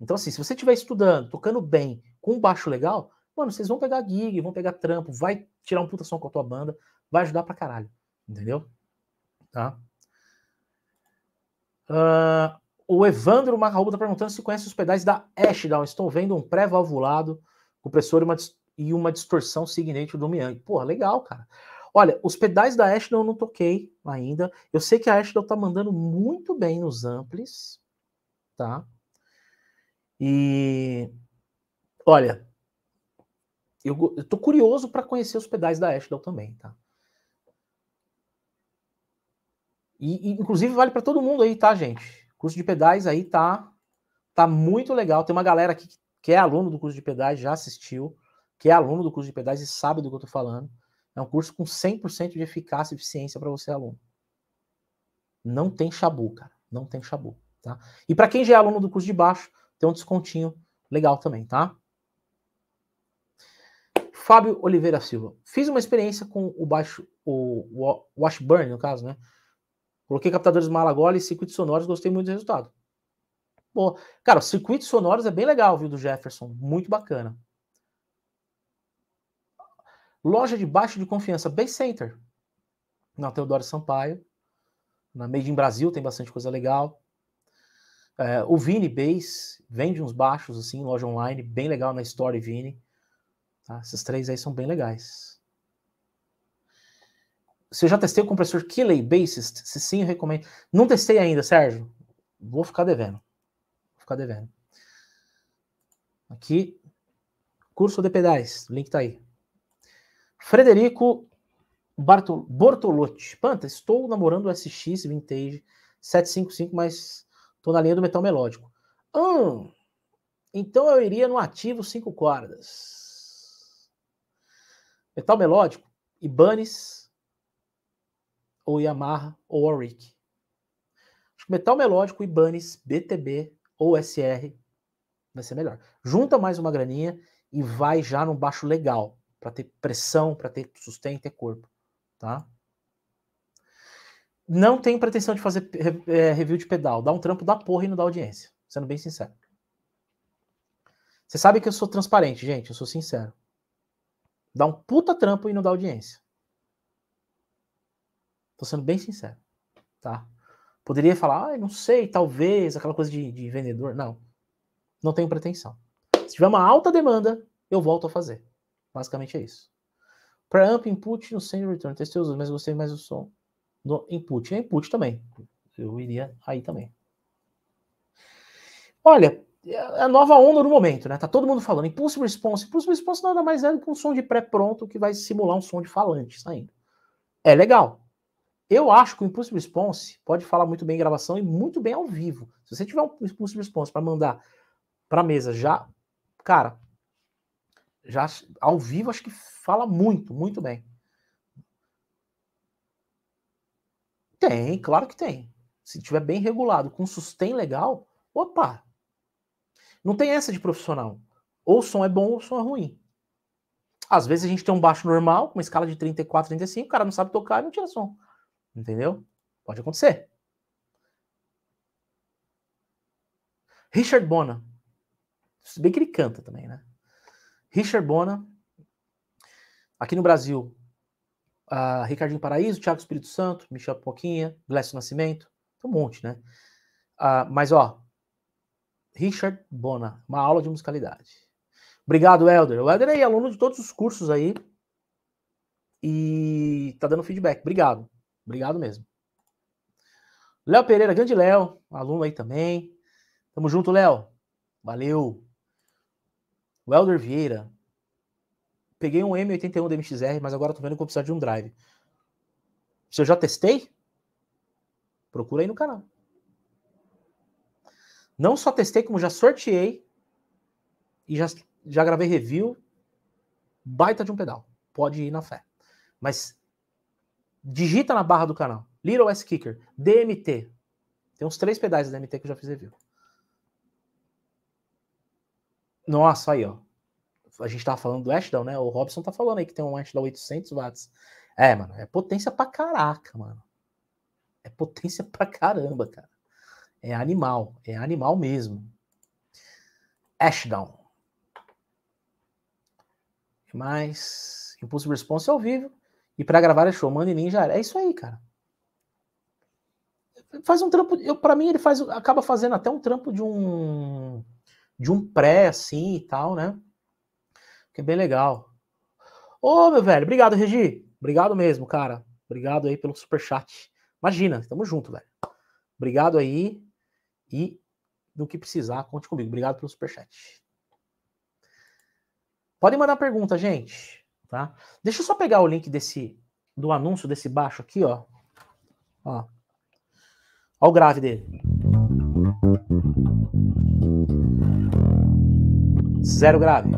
Speaker 1: Então, assim, se você estiver estudando, tocando bem, com um baixo legal, mano, vocês vão pegar gig, vão pegar trampo, vai tirar um puta som com a tua banda, vai ajudar pra caralho. Entendeu? Tá? Uh, o Evandro Marraúba tá perguntando se conhece os pedais da Ashdown. Estou vendo um pré-valvulado, compressor e uma, e uma distorção signate do Miang. Porra, legal, cara. Olha, os pedais da Ashdown eu não toquei ainda. Eu sei que a Ashdown tá mandando muito bem nos amplis, tá? E olha, eu, eu tô curioso para conhecer os pedais da Ashdown também, tá? E, e inclusive vale para todo mundo aí, tá, gente? curso de pedais aí tá tá muito legal. Tem uma galera aqui que é aluno do curso de pedais, já assistiu, que é aluno do curso de pedais e sabe do que eu tô falando. É um curso com 100% de eficácia e eficiência para você, aluno. Não tem chabu, cara. Não tem chabu, tá? E para quem já é aluno do curso de baixo, tem um descontinho legal também, tá? Fábio Oliveira Silva. Fiz uma experiência com o baixo, o, o Washburn, no caso, né? Coloquei captadores Malagola e circuitos sonoros, gostei muito do resultado. Bom, cara, circuitos sonoros é bem legal, viu, do Jefferson. Muito bacana. Loja de baixo de confiança, Base Center, na Teodoro Sampaio. Na Made in Brasil tem bastante coisa legal. É, o Vini Base vende uns baixos, assim, loja online, bem legal na Story Vini. Tá? Esses três aí são bem legais. Você já testei o compressor Keeley Bassist? Se sim, eu recomendo. Não testei ainda, Sérgio. Vou ficar devendo. Vou ficar devendo. Aqui, curso de pedais. O link tá aí. Frederico Bartol Bortolotti. Panta, estou namorando o SX Vintage 755, mas estou na linha do metal melódico. Hum, então eu iria no ativo cinco cordas. Metal melódico, Ibanez, ou Yamaha, ou Warwick. Acho que metal melódico, Ibanez, BTB ou SR vai ser melhor. Junta mais uma graninha e vai já num baixo legal para ter pressão, para ter sustento, é corpo, tá? Não tem pretensão de fazer é, review de pedal. Dá um trampo da porra e não dá audiência, sendo bem sincero. Você sabe que eu sou transparente, gente, eu sou sincero. Dá um puta trampo e não dá audiência. Tô sendo bem sincero, tá? Poderia falar, ah, não sei, talvez, aquela coisa de, de vendedor. Não, não tenho pretensão. Se tiver uma alta demanda, eu volto a fazer. Basicamente é isso. Preamp, input, no send return. Testei os dois, mas gostei mais do som no input. E input também. Eu iria aí também. Olha, é a nova onda no momento, né? Tá todo mundo falando. Impulse response. Impulse response nada mais é do que um som de pré-pronto que vai simular um som de falante saindo. Tá é legal. Eu acho que o impulse response pode falar muito bem em gravação e muito bem ao vivo. Se você tiver um impulse response para mandar para mesa já, cara, já ao vivo acho que fala muito, muito bem. Tem, claro que tem. Se tiver bem regulado, com sustain legal, opa. Não tem essa de profissional. Ou o som é bom ou o som é ruim. Às vezes a gente tem um baixo normal, com uma escala de 34, 35, o cara não sabe tocar e não tira som. Entendeu? Pode acontecer. Richard Bona. Se bem que ele canta também, né? Richard Bona. Aqui no Brasil, uh, Ricardinho Paraíso, Thiago Espírito Santo, Michel Poquinha, Glécio Nascimento, um monte, né? Uh, mas, ó, Richard Bona, uma aula de musicalidade. Obrigado, Helder. O Helder é aluno de todos os cursos aí e tá dando feedback. Obrigado. Obrigado mesmo. Léo Pereira, grande Léo, aluno aí também. Tamo junto, Léo. Valeu. O Helder Vieira. Peguei um M81 DMXR, mas agora tô vendo que eu preciso de um drive. Se eu já testei, procura aí no canal. Não só testei, como já sorteei e já, já gravei review. Baita de um pedal. Pode ir na fé. Mas digita na barra do canal. Little S Kicker, DMT. Tem uns três pedais da DMT que eu já fiz review. Nossa, aí, ó. A gente tava falando do Ashdown, né? O Robson tá falando aí que tem um Ashdown 800 watts. É, mano, é potência pra caraca, mano. É potência pra caramba, cara. É animal, é animal mesmo. Ashdown. mais impulso response ao vivo e para gravar é show, Mano e ninja. É isso aí, cara. Faz um trampo, eu para mim ele faz, acaba fazendo até um trampo de um de um pré assim e tal, né? Que é bem legal. Ô, meu velho, obrigado, Regi. Obrigado mesmo, cara. Obrigado aí pelo super chat. Imagina, tamo junto, velho. Obrigado aí e do que precisar, conte comigo. Obrigado pelo super chat. Podem mandar pergunta, gente, tá? Deixa eu só pegar o link desse do anúncio desse baixo aqui, ó. Ó. Ó o grave dele. zero grave.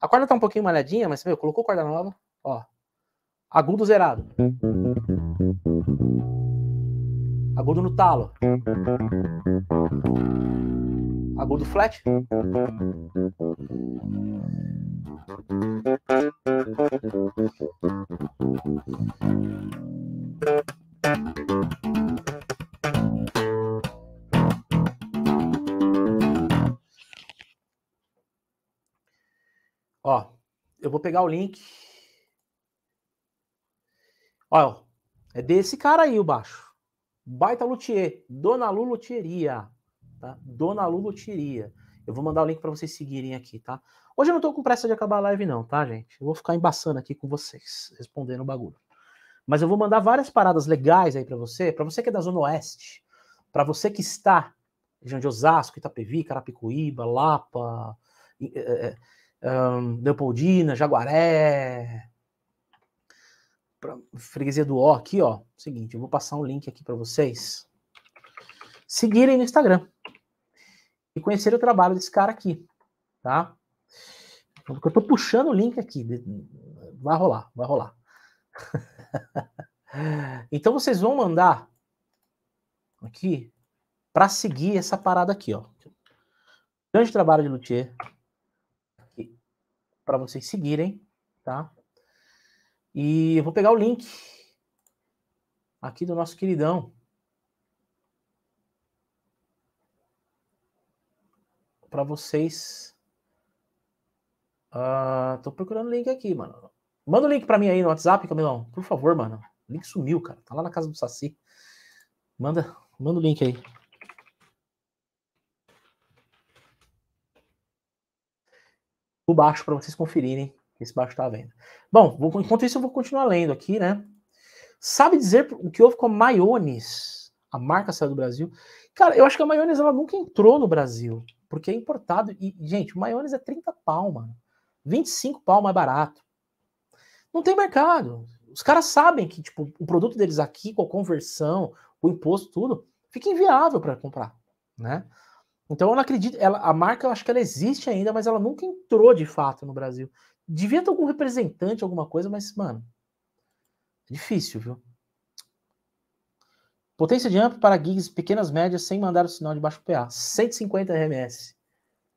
Speaker 1: A corda tá um pouquinho malhadinha, mas você colocou corda nova, ó. Agudo zerado. Agudo no talo. Agudo flat. vou pegar o link. Olha, é desse cara aí o baixo. Baita Luthier, Dona Lu Luthieria, tá? Dona Lu Luthieria. Eu vou mandar o link para vocês seguirem aqui, tá? Hoje eu não tô com pressa de acabar a live não, tá, gente? Eu vou ficar embaçando aqui com vocês, respondendo o bagulho. Mas eu vou mandar várias paradas legais aí para você, para você que é da Zona Oeste, para você que está região de Osasco, Itapevi, Carapicuíba, Lapa, é, é um, Leopoldina, Jaguaré, pra, freguesia do O aqui, ó. Seguinte, eu vou passar um link aqui para vocês seguirem no Instagram e conhecer o trabalho desse cara aqui, tá? eu tô puxando o link aqui, vai rolar, vai rolar. (laughs) então vocês vão mandar aqui para seguir essa parada aqui, ó. Grande trabalho de Luthier, para vocês seguirem, tá? E eu vou pegar o link aqui do nosso queridão. Para vocês. Uh, tô procurando o link aqui, mano. Manda o link para mim aí no WhatsApp, Camilão. Por favor, mano. O link sumiu, cara. Tá lá na casa do Saci. Manda, manda o link aí. o baixo para vocês conferirem esse baixo está vendo venda. Bom, vou, enquanto isso eu vou continuar lendo aqui, né? Sabe dizer o que houve com a Maiones? A marca saiu do Brasil. Cara, eu acho que a Maiones ela nunca entrou no Brasil, porque é importado. E, gente, o Maiones é 30 pau, mano. 25 pau mais barato. Não tem mercado. Os caras sabem que, tipo, o produto deles aqui, com a conversão, o imposto, tudo, fica inviável para comprar, né? Então eu não acredito. Ela, a marca eu acho que ela existe ainda, mas ela nunca entrou de fato no Brasil. Devia ter algum representante, alguma coisa, mas, mano. É difícil, viu? Potência de amplo para gigs pequenas médias sem mandar o sinal de baixo PA. 150 RMS.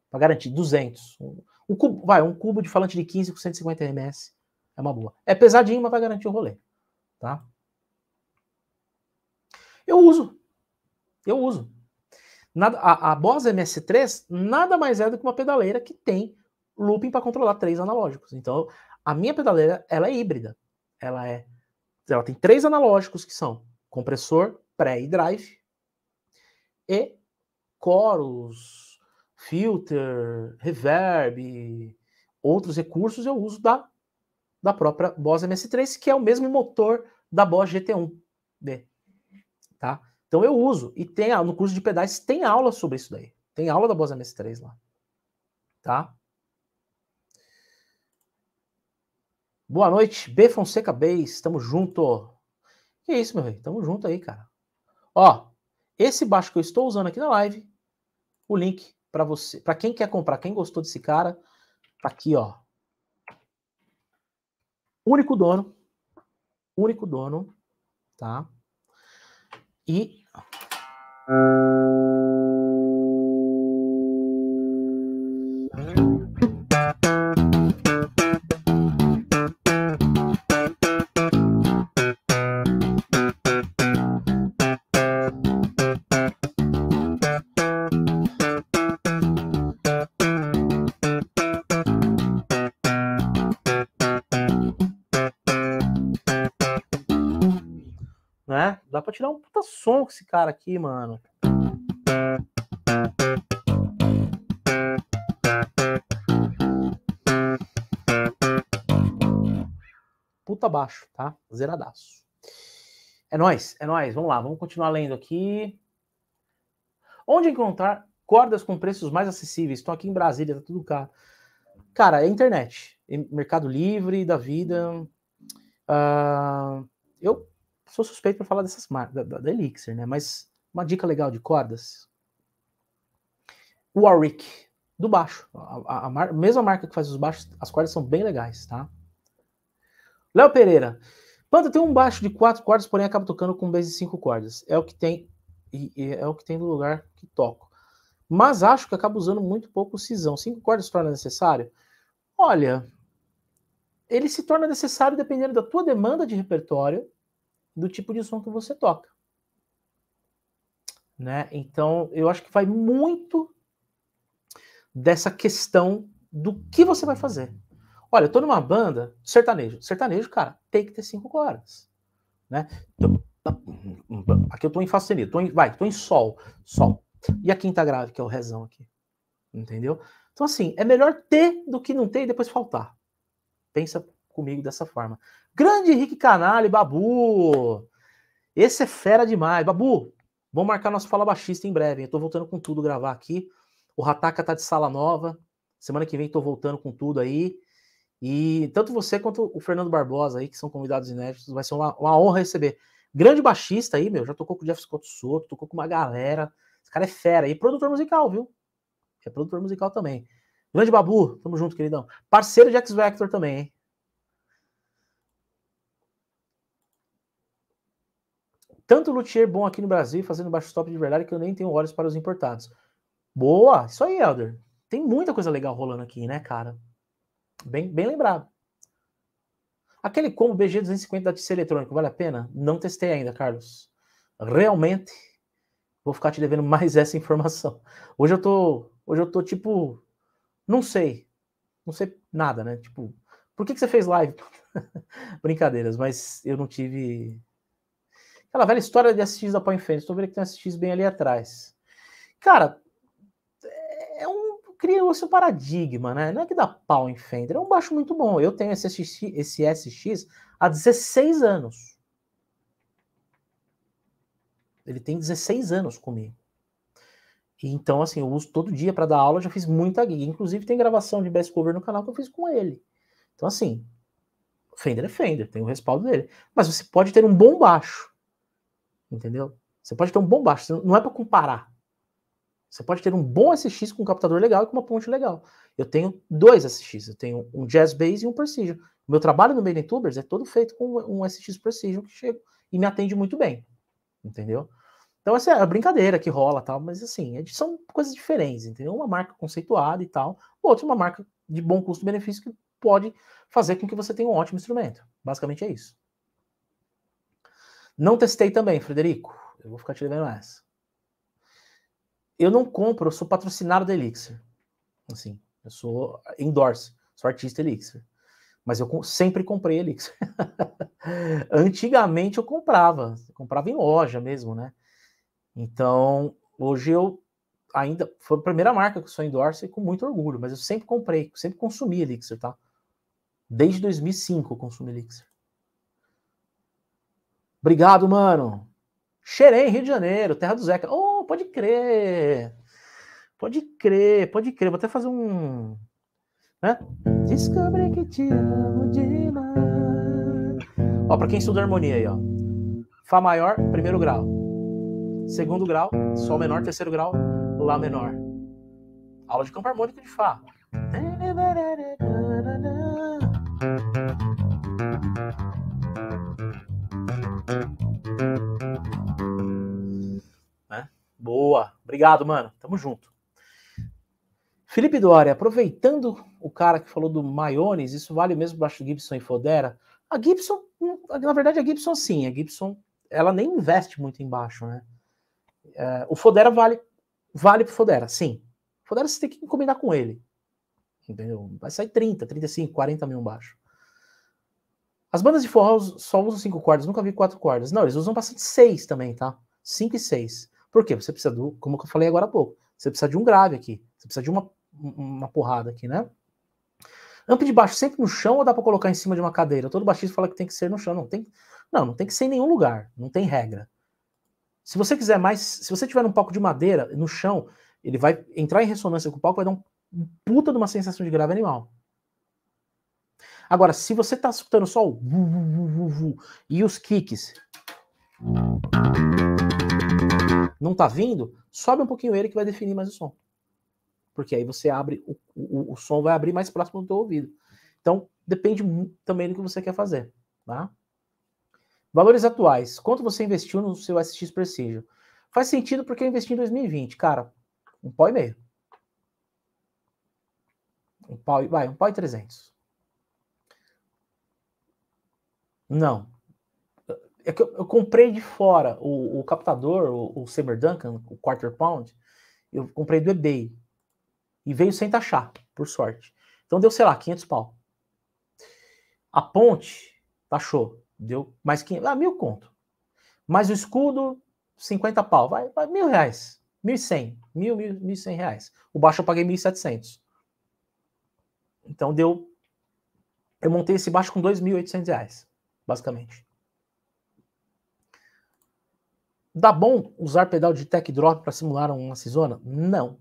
Speaker 1: Para garantir, 200. Um, um, cubo, vai, um cubo de falante de 15 com 150 RMS. É uma boa. É pesadinho, mas vai garantir o rolê. Tá? Eu uso. Eu uso. Nada, a, a Boss MS3 nada mais é do que uma pedaleira que tem looping para controlar três analógicos. Então, a minha pedaleira ela é híbrida. Ela é, ela tem três analógicos que são compressor, pré e drive e chorus, filter, reverb, outros recursos eu uso da da própria Boss MS3, que é o mesmo motor da Boss GT1B, tá? Então eu uso. E tem no curso de pedais tem aula sobre isso daí. Tem aula da Boss MS3 lá. Tá? Boa noite, B Fonseca Base, tamo junto. Que isso, meu rei, tamo junto aí, cara. Ó, esse baixo que eu estou usando aqui na live, o link para você, para quem quer comprar, quem gostou desse cara, tá aqui, ó. Único dono, único dono, tá? 一。som com esse cara aqui, mano. Puta baixo, tá? Zeradaço. É nós, é nós. Vamos lá, vamos continuar lendo aqui. Onde encontrar cordas com preços mais acessíveis? Estão aqui em Brasília, tá tudo caro. Cara, é internet, mercado livre da vida. Uh, eu sou suspeito para falar dessas marcas, da, da Elixir, né? Mas uma dica legal de cordas. Warwick, do baixo. A, a, a mar, mesma marca que faz os baixos, as cordas são bem legais, tá? Léo Pereira. Panda tem um baixo de quatro cordas, porém acaba tocando com um bass de cinco cordas. É o que tem e, e é o que tem no lugar que toco. Mas acho que acaba usando muito pouco o cisão. Cinco cordas torna necessário? Olha, ele se torna necessário dependendo da tua demanda de repertório do tipo de som que você toca. Né? Então, eu acho que vai muito dessa questão do que você vai fazer. Olha, eu tô numa banda sertanejo. Sertanejo, cara, tem que ter cinco cordas, né? Aqui eu tô em fá tô em, vai, tô em sol, sol. E a quinta grave, que é o rezão aqui. Entendeu? Então assim, é melhor ter do que não ter e depois faltar. Pensa comigo dessa forma. Grande Henrique Canale, Babu! Esse é fera demais. Babu, vamos marcar nosso Fala Baixista em breve. Eu tô voltando com tudo gravar aqui. O Rataca tá de sala nova. Semana que vem tô voltando com tudo aí. E tanto você quanto o Fernando Barbosa aí, que são convidados inéditos, vai ser uma, uma honra receber. Grande baixista aí, meu, já tocou com o Jeff Scott Soto, tocou com uma galera. Esse cara é fera. E produtor musical, viu? É produtor musical também. Grande Babu, tamo junto, queridão. Parceiro de X-Vector também, hein? Tanto luthier bom aqui no Brasil fazendo baixo stop de verdade que eu nem tenho olhos para os importados. Boa! Isso aí, Helder. Tem muita coisa legal rolando aqui, né, cara? Bem, bem lembrado. Aquele combo BG250 da TC Eletrônico, vale a pena? Não testei ainda, Carlos. Realmente, vou ficar te devendo mais (laughs) essa informação. Hoje eu tô, hoje eu tô tipo, não sei. Não sei nada, né? Tipo, por que, que você fez live? (laughs) Brincadeiras, mas eu não tive Aquela velha história de SX da Pau em Estou vendo que tem um SX bem ali atrás. Cara, é um criou-se um paradigma, né? Não é que dá pau em Fender, é um baixo muito bom. Eu tenho esse SX, esse SX há 16 anos. Ele tem 16 anos comigo. E então, assim, eu uso todo dia para dar aula, já fiz muita guia. Inclusive, tem gravação de best cover no canal que eu fiz com ele. Então, assim, Fender é Fender, tem o respaldo dele. Mas você pode ter um bom baixo Entendeu? Você pode ter um bom baixo, não é para comparar. Você pode ter um bom SX com um captador legal e com uma ponte legal. Eu tenho dois SX, eu tenho um Jazz Bass e um Precision. meu trabalho no Made Tubers é todo feito com um SX Precision que chega e me atende muito bem. Entendeu? Então essa é a brincadeira que rola, tal, mas assim, é são coisas diferentes, entendeu? Uma marca conceituada e tal, o outro uma marca de bom custo-benefício que pode fazer com que você tenha um ótimo instrumento. Basicamente é isso. Não testei também, Frederico. Eu vou ficar te devendo essa. Eu não compro, eu sou patrocinado da Elixir. Assim, eu sou endorse, sou artista Elixir. Mas eu sempre comprei Elixir. (laughs) Antigamente eu comprava, eu comprava em loja mesmo, né? Então, hoje eu ainda foi a primeira marca que eu sou endorse com muito orgulho, mas eu sempre comprei, sempre consumi Elixir, tá? Desde 2005 eu consumi Elixir. Obrigado, mano. Xerém, Rio de Janeiro, terra do Zeca. Oh, pode crer. Pode crer, pode crer. Vou até fazer um. Né? Descobri que te amo demais. Ó, pra quem estuda harmonia aí, ó. Fá maior, primeiro grau. Segundo grau, Sol menor, terceiro grau, Lá menor. Aula de campo harmônico de Fá. Né? Boa. Obrigado, mano. Tamo junto. Felipe Doria, aproveitando o cara que falou do Maiones, isso vale mesmo baixo Gibson e Fodera? A Gibson, hum, na verdade, a Gibson sim. A Gibson, ela nem investe muito embaixo, né? É, o Fodera vale, vale o Fodera, sim. Fodera você tem que combinar com ele. Entendeu? Vai sair 30, 35, 40 mil baixo. As bandas de forró só usam cinco cordas, nunca vi quatro cordas. Não, eles usam bastante seis também, tá? Cinco e seis. Por quê? Você precisa do, como eu falei agora há pouco, você precisa de um grave aqui, você precisa de uma, uma porrada aqui, né? Amp de baixo sempre no chão ou dá para colocar em cima de uma cadeira? Todo baixista fala que tem que ser no chão, não tem. Não, não tem que ser em nenhum lugar, não tem regra. Se você quiser mais, se você tiver um palco de madeira no chão, ele vai entrar em ressonância com o palco, vai dar um puta de uma sensação de grave animal. Agora, se você está escutando só o vu, vu, vu, e os kicks não tá vindo, sobe um pouquinho ele que vai definir mais o som. Porque aí você abre, o, o, o som vai abrir mais próximo do teu ouvido. Então, depende também do que você quer fazer, tá? Valores atuais. Quanto você investiu no seu SX Precision? Faz sentido porque eu investi em 2020, cara. Um pau e meio. Um pau e... Vai, um pau e 300. Não. É que eu, eu comprei de fora o, o captador, o, o Duncan, o Quarter Pound, eu comprei do eBay. E veio sem taxar, por sorte. Então deu, sei lá, 500 pau. A ponte, taxou, deu mais 500, ah, mil conto. Mais o escudo, 50 pau, vai, vai mil reais. 1.100, mil, mil, mil cem reais. O baixo eu paguei 1.700. Então deu. Eu montei esse baixo com 2.800 reais basicamente. Dá bom usar pedal de tech drop para simular uma cisona? Não.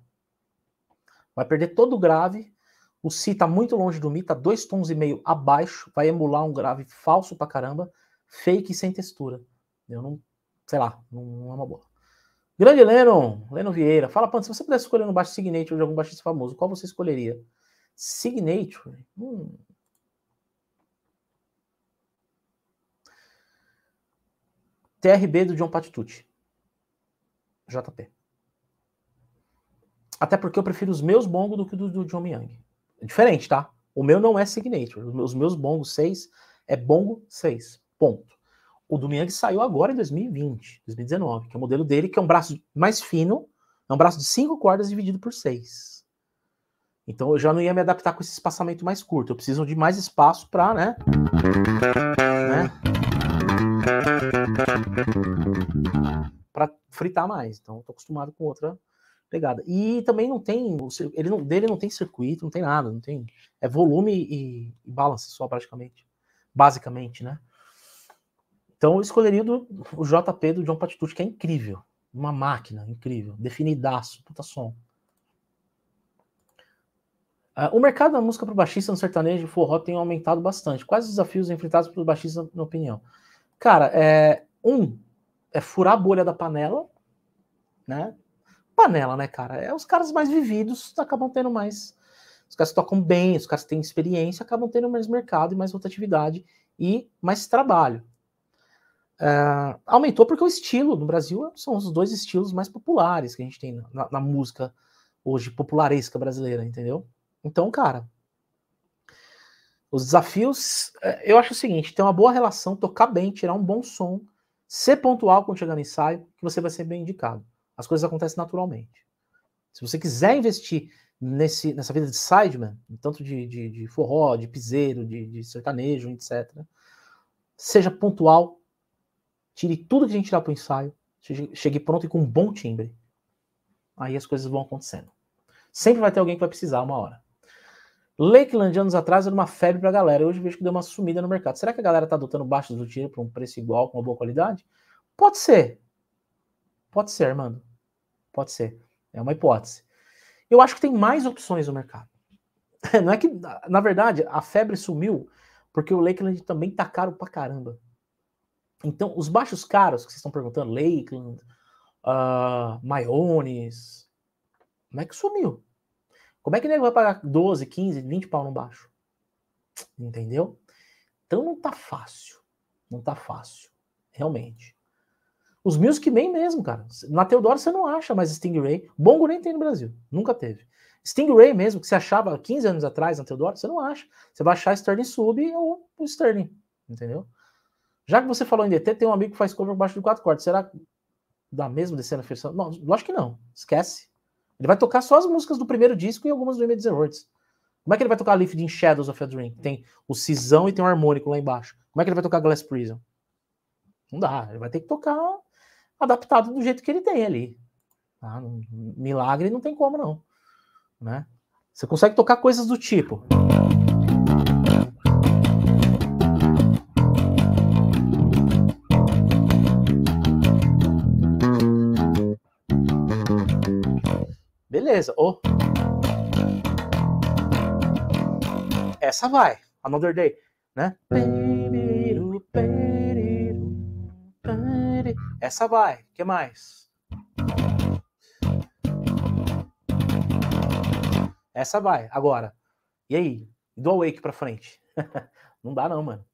Speaker 1: Vai perder todo o grave. O si tá muito longe do mi, Tá dois tons e meio abaixo. Vai emular um grave falso pra caramba, fake sem textura. Eu não, sei lá, não, não é uma boa. Grande Lennon, Lennon Vieira. Fala, quando se você pudesse escolher um baixo signature de algum baixista famoso, qual você escolheria? Signature? Hum, TRB do John Patitucci. JP. Até porque eu prefiro os meus bongos do que do, do John Young. É diferente, tá? O meu não é signature. Os meus bongos 6 é bongo 6. Ponto. O do Miang saiu agora em 2020, 2019, que é o modelo dele, que é um braço mais fino, é um braço de cinco cordas dividido por seis. Então eu já não ia me adaptar com esse espaçamento mais curto. Eu preciso de mais espaço para, né?
Speaker 2: né?
Speaker 1: para fritar mais. Então, eu tô acostumado com outra pegada. E também não tem, ele não, dele não tem circuito, não tem nada, não tem. É volume e, e balance só praticamente, basicamente, né? Então eu escolheria do, o JP do John Patitucci, que é incrível, uma máquina incrível, definidaço, puta som. Uh, o mercado da música para baixista no sertanejo e forró tem aumentado bastante. Quais os desafios enfrentados pelos baixistas, na opinião? Cara, é, um é furar a bolha da panela, né? Panela, né, cara? É os caras mais vividos acabam tendo mais. Os caras tocam bem, os caras têm experiência, acabam tendo mais mercado e mais rotatividade e mais trabalho. É, aumentou porque o estilo no Brasil são os dois estilos mais populares que a gente tem na, na música hoje popularesca brasileira, entendeu? Então, cara, os desafios, é, eu acho o seguinte: ter uma boa relação, tocar bem, tirar um bom som, Ser pontual quando chegar no ensaio, que você vai ser bem indicado. As coisas acontecem naturalmente. Se você quiser investir nesse, nessa vida de sideman, tanto de, de, de forró, de piseiro, de, de, sertanejo, etc., seja pontual, tire tudo que a gente tirar para o ensaio, chegue pronto e com um bom timbre. Aí as coisas vão acontecendo. Sempre vai ter alguém que vai precisar uma hora. Lakeland, anos atrás, era uma febre para a galera. Hoje vejo que deu uma sumida no mercado. Será que a galera está adotando baixos do tiro para um preço igual, com uma boa qualidade? Pode ser. Pode ser, Armando. Pode ser. É uma hipótese. Eu acho que tem mais opções no mercado. (laughs) Não é que, na verdade, a febre sumiu porque o Lakeland também está caro pra caramba. Então, os baixos caros que vocês estão perguntando, Lakeland, uh, Maiones, como é que sumiu. Como é que o nego vai pagar 12, 15, 20 pau no baixo? Entendeu? Então não tá fácil. Não tá fácil. Realmente. Os Music Man mesmo, cara. Na Teodoro você não acha mais Stingray. Bongo nem tem no Brasil. Nunca teve. Stingray mesmo, que você achava 15 anos atrás na Teodoro, você não acha. Você vai achar Sterling Sub ou o Sterling. Entendeu? Já que você falou em DT, tem um amigo que faz cover baixo de quatro cordas. Será da mesma descendo a fechada? Não, acho que não. Esquece. Ele vai tocar só as músicas do primeiro disco e algumas do Image Words. Como é que ele vai tocar Lift in Shadows of a Dream? Tem o cisão e tem um harmônico lá embaixo. Como é que ele vai tocar Glass Prison? Não dá. Ele vai ter que tocar adaptado do jeito que ele tem ali. Tá? Milagre não tem como, não. Né? Você consegue tocar coisas do tipo. beleza. Oh. Essa vai. Another Day, né? Essa vai. que mais? Essa vai. Agora. E aí? Do Awake pra frente. (laughs) não dá não, mano.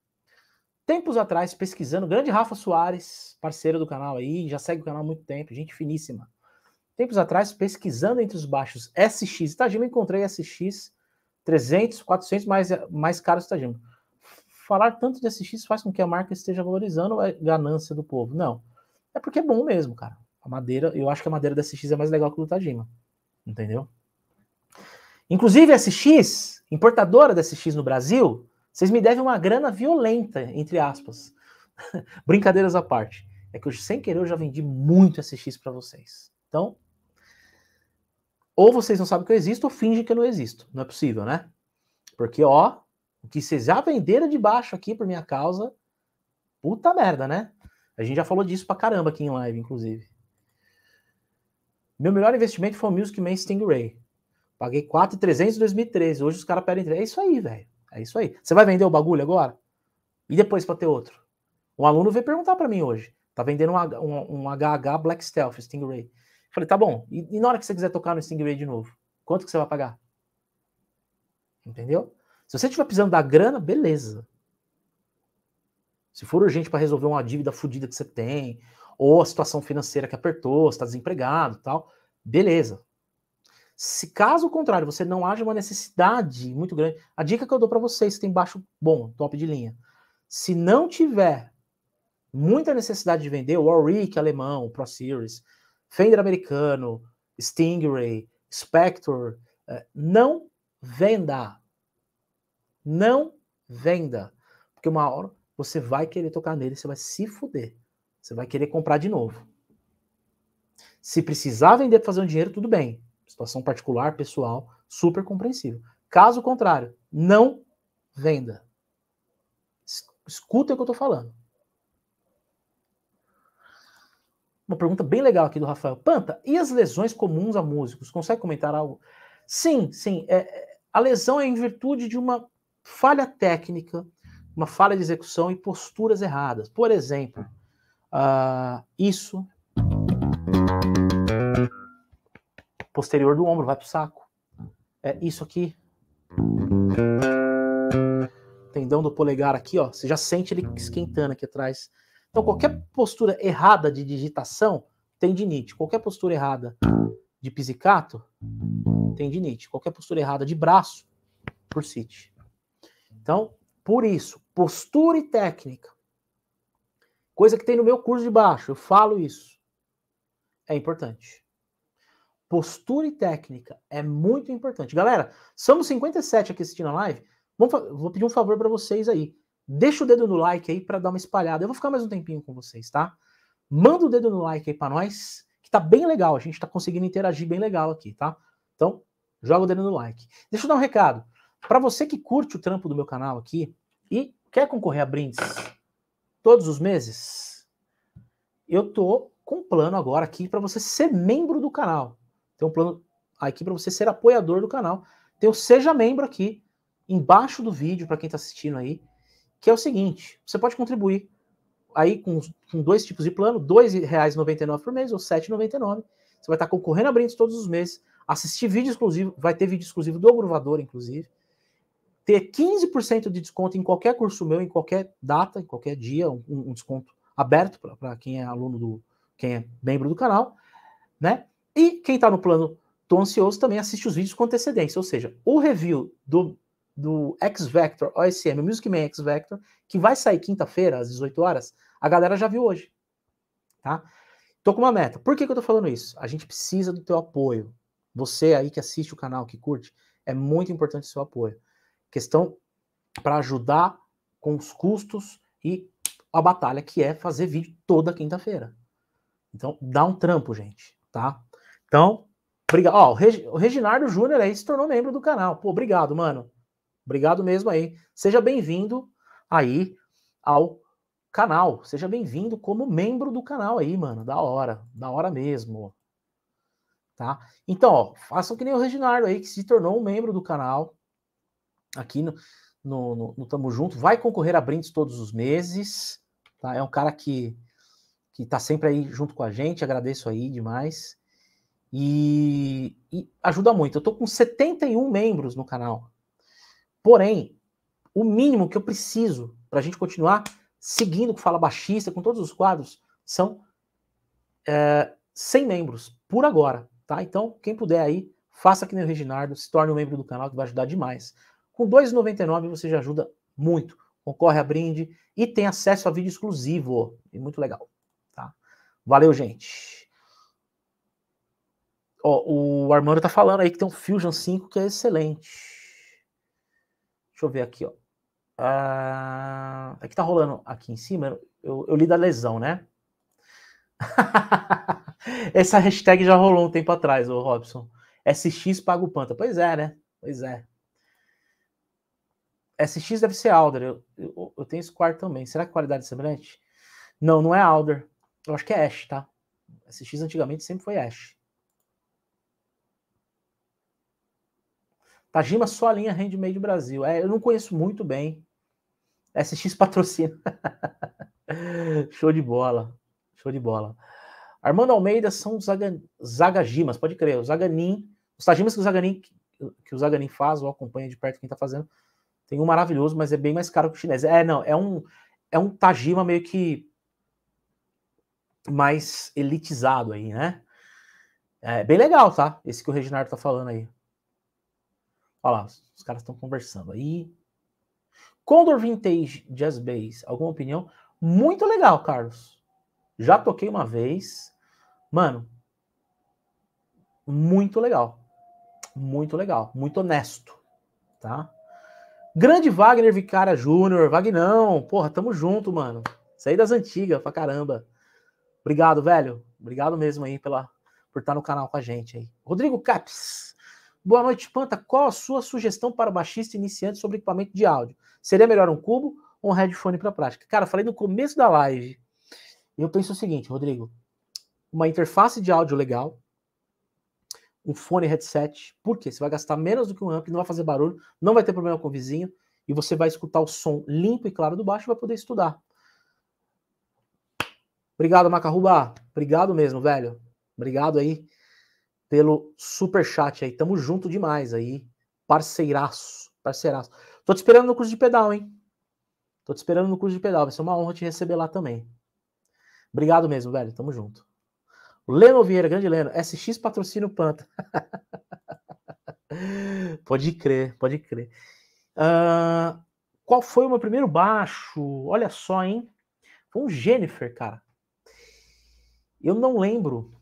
Speaker 1: Tempos atrás, pesquisando, grande Rafa Soares, parceiro do canal aí, já segue o canal há muito tempo, gente finíssima tempos atrás, pesquisando entre os baixos SX e Tajima, encontrei SX 300, 400 mais, mais caros que Tajima. Falar tanto de SX faz com que a marca esteja valorizando a ganância do povo. Não. É porque é bom mesmo, cara. A madeira, eu acho que a madeira da SX é mais legal que o do Tajima. Entendeu? Inclusive, a SX, importadora da SX no Brasil, vocês me devem uma grana violenta, entre aspas. (laughs) Brincadeiras à parte. É que eu, sem querer, eu já vendi muito SX para vocês. Então, ou vocês não sabem que eu existo ou fingem que eu não existo. Não é possível, né? Porque, ó, o que vocês já venderam de baixo aqui por minha causa, puta merda, né? A gente já falou disso pra caramba aqui em live, inclusive. Meu melhor investimento foi o Music Man Stingray. Paguei 4,300 em 2013. Hoje os caras pedem É isso aí, velho. É isso aí. Você vai vender o bagulho agora? E depois pra ter outro? Um aluno veio perguntar para mim hoje. Tá vendendo um, um, um HH Black Stealth Stingray. Falei, tá bom. E, e na hora que você quiser tocar no Stingray de novo, quanto que você vai pagar? Entendeu? Se você estiver precisando da grana, beleza. Se for urgente para resolver uma dívida fodida que você tem, ou a situação financeira que apertou, está desempregado, tal, beleza. Se caso contrário, você não haja uma necessidade muito grande, a dica que eu dou para vocês, tem baixo bom, top de linha, se não tiver muita necessidade de vender, o Warwick alemão, o Pro Series, Fender americano, Stingray, Spector, é, não venda. Não venda. Porque uma hora você vai querer tocar nele, você vai se fuder. Você vai querer comprar de novo. Se precisar vender para fazer um dinheiro, tudo bem. Situação particular, pessoal, super compreensível. Caso contrário, não venda. Escuta o que eu estou falando. Uma pergunta bem legal aqui do Rafael. Panta, e as lesões comuns a músicos? Consegue comentar algo? Sim, sim. É, é a lesão é em virtude de uma falha técnica, uma falha de execução e posturas erradas. Por exemplo, uh, isso. Posterior do ombro, vai para o saco. É isso aqui. Tendão do polegar aqui, ó. Você já sente ele esquentando aqui atrás. Então, qualquer postura errada de digitação, tendinite. Qualquer postura errada de pisicato, tendinite. Qualquer postura errada de braço, cursite. Então, por isso, postura e técnica. Coisa que tem no meu curso de baixo, eu falo isso. É importante. Postura e técnica é muito importante. Galera, somos 57 aqui assistindo a live. Vamos, vou pedir um favor para vocês aí. Deixa o dedo no like aí para dar uma espalhada. Eu vou ficar mais um tempinho com vocês, tá? Manda o dedo no like aí para nós, que tá bem legal. A gente tá conseguindo interagir bem legal aqui, tá? Então, joga o dedo no like. Deixa eu dar um recado. Para você que curte o trampo do meu canal aqui e quer concorrer a brindes todos os meses, eu tô com um plano agora aqui para você ser membro do canal. Tem um plano aqui para você ser apoiador do canal. Tem o então, Seja Membro aqui embaixo do vídeo para quem está assistindo aí que é o seguinte: você pode contribuir aí com, com dois tipos de plano, R$ 2,99 por mês ou R$ 7,99. Você vai estar concorrendo a brindes todos os meses, assistir vídeo exclusivo, vai ter vídeo exclusivo do Gruvador, inclusive, ter 15% de desconto em qualquer curso meu, em qualquer data, em qualquer dia, um, um desconto aberto para quem é aluno do, quem é membro do canal, né? E quem está no plano Tô Ansioso também assiste os vídeos com antecedência, ou seja, o review do do X Vector OSM, Music Man X Vector, que vai sair quinta-feira às 18 horas, a galera já viu hoje, tá? Tô com uma meta. Por que, que eu tô falando isso? A gente precisa do teu apoio. Você aí que assiste o canal, que curte, é muito importante o seu apoio. Questão para ajudar com os custos e a batalha que é fazer vídeo toda quinta-feira. Então, dá um trampo, gente, tá? Então, obrigado. Ó, o, Reg... o Reginaldo Júnior aí se tornou membro do canal. Pô, obrigado, mano. Obrigado mesmo aí. Seja bem-vindo aí ao canal. Seja bem-vindo como membro do canal aí, mano. Da hora, da hora mesmo. Tá? Então, ó, façam que nem o Reginaldo aí, que se tornou um membro do canal aqui no, no, no, no Tamo Junto. Vai concorrer a brindes todos os meses. Tá? É um cara que, que tá sempre aí junto com a gente. Agradeço aí demais. E, e ajuda muito. Eu tô com 71 membros no canal. Porém, o mínimo que eu preciso para a gente continuar seguindo com Fala Baixista, com todos os quadros, são é, 100 membros por agora, tá? Então, quem puder aí, faça aqui no Reginardo, Reginaldo, se torne um membro do canal que vai ajudar demais. Com 2,99 você já ajuda muito. Concorre a brinde e tem acesso a vídeo exclusivo. É muito legal, tá? Valeu, gente. Ó, o Armando tá falando aí que tem um Fusion 5 que é excelente. Deixa eu ver aqui, ó. Ah, aqui é tá rolando aqui em cima. Eu, eu li da lesão, né? (laughs) Essa hashtag já rolou um tempo atrás, ô Robson. SX paga o Panta. Pois é, né? Pois é. SX deve ser Alder. Eu, eu, eu tenho Square também. Será que qualidade é semelhante? Não, não é Alder. Eu acho que é Ash, tá? SX antigamente sempre foi Ash. Tajima só a linha Handmade Brasil. É, eu não conheço muito bem. SX patrocina. (laughs) Show de bola. Show de bola. Armando Almeida são os Zaga, Zagajimas, pode crer. O Zaganin, os Tajimas que o Zaganin, que o Zaganin faz, ou acompanha de perto quem está fazendo, tem um maravilhoso, mas é bem mais caro que o chinês. É, não, é um, é um Tajima meio que mais elitizado aí, né? É bem legal, tá? Esse que o Reginaldo tá falando aí. Olha lá, os caras estão conversando aí. Condor Vintage Jazz Bass, alguma opinião? Muito legal, Carlos. Já toquei uma vez. Mano, muito legal. Muito legal, muito honesto, tá? Grande Wagner Vicara Júnior, Vagnão, porra, tamo junto, mano. Saí das antigas pra caramba. Obrigado, velho. Obrigado mesmo aí pela, por estar no canal com a gente aí. Rodrigo Caps, Boa noite, Panta. Qual a sua sugestão para baixista iniciante sobre equipamento de áudio? Seria melhor um cubo ou um headphone para prática? Cara, falei no começo da live. Eu penso o seguinte, Rodrigo. Uma interface de áudio legal, um fone headset. Por quê? Você vai gastar menos do que um amp, não vai fazer barulho, não vai ter problema com o vizinho e você vai escutar o som limpo e claro do baixo e vai poder estudar. Obrigado, Macarruba. Obrigado mesmo, velho. Obrigado aí pelo super chat aí. Tamo junto demais aí. Parceiraço, parceiraço. Tô te esperando no curso de pedal, hein? Tô te esperando no curso de pedal. Vai ser uma honra te receber lá também. Obrigado mesmo, velho. Tamo junto. Leno Vieira, grande Leno. SX patrocina o Panta. (laughs) pode crer, pode crer. Uh, qual foi o meu primeiro baixo? Olha só, hein? Foi um Jennifer, cara. Eu não lembro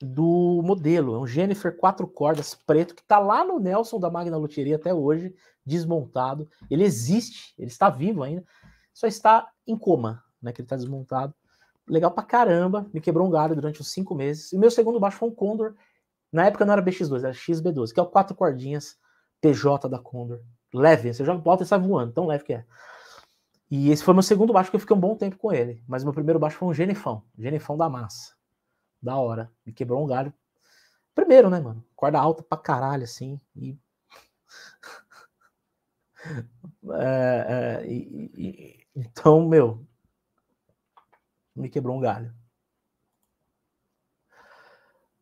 Speaker 1: do modelo. É um Jennifer quatro cordas preto que está lá no Nelson da Magna Loteria até hoje, desmontado. Ele existe, ele está vivo ainda, só está em coma, né? Que ele está desmontado. Legal pra caramba, me quebrou um galho durante uns cinco meses. E o meu segundo baixo foi um Condor. Na época não era BX2, era XB12, que é o quatro cordinhas PJ da Condor. Leve, você joga bota e sai voando, tão leve que é. E esse foi meu segundo baixo que eu fiquei um bom tempo com ele. Mas meu primeiro baixo foi um Genifão, Genifão da Massa da hora. Me quebrou um galho. Primeiro, né, mano? Corda alta pra caralho, assim. E. (laughs) é, é, e, e... Então, meu. Me quebrou um galho.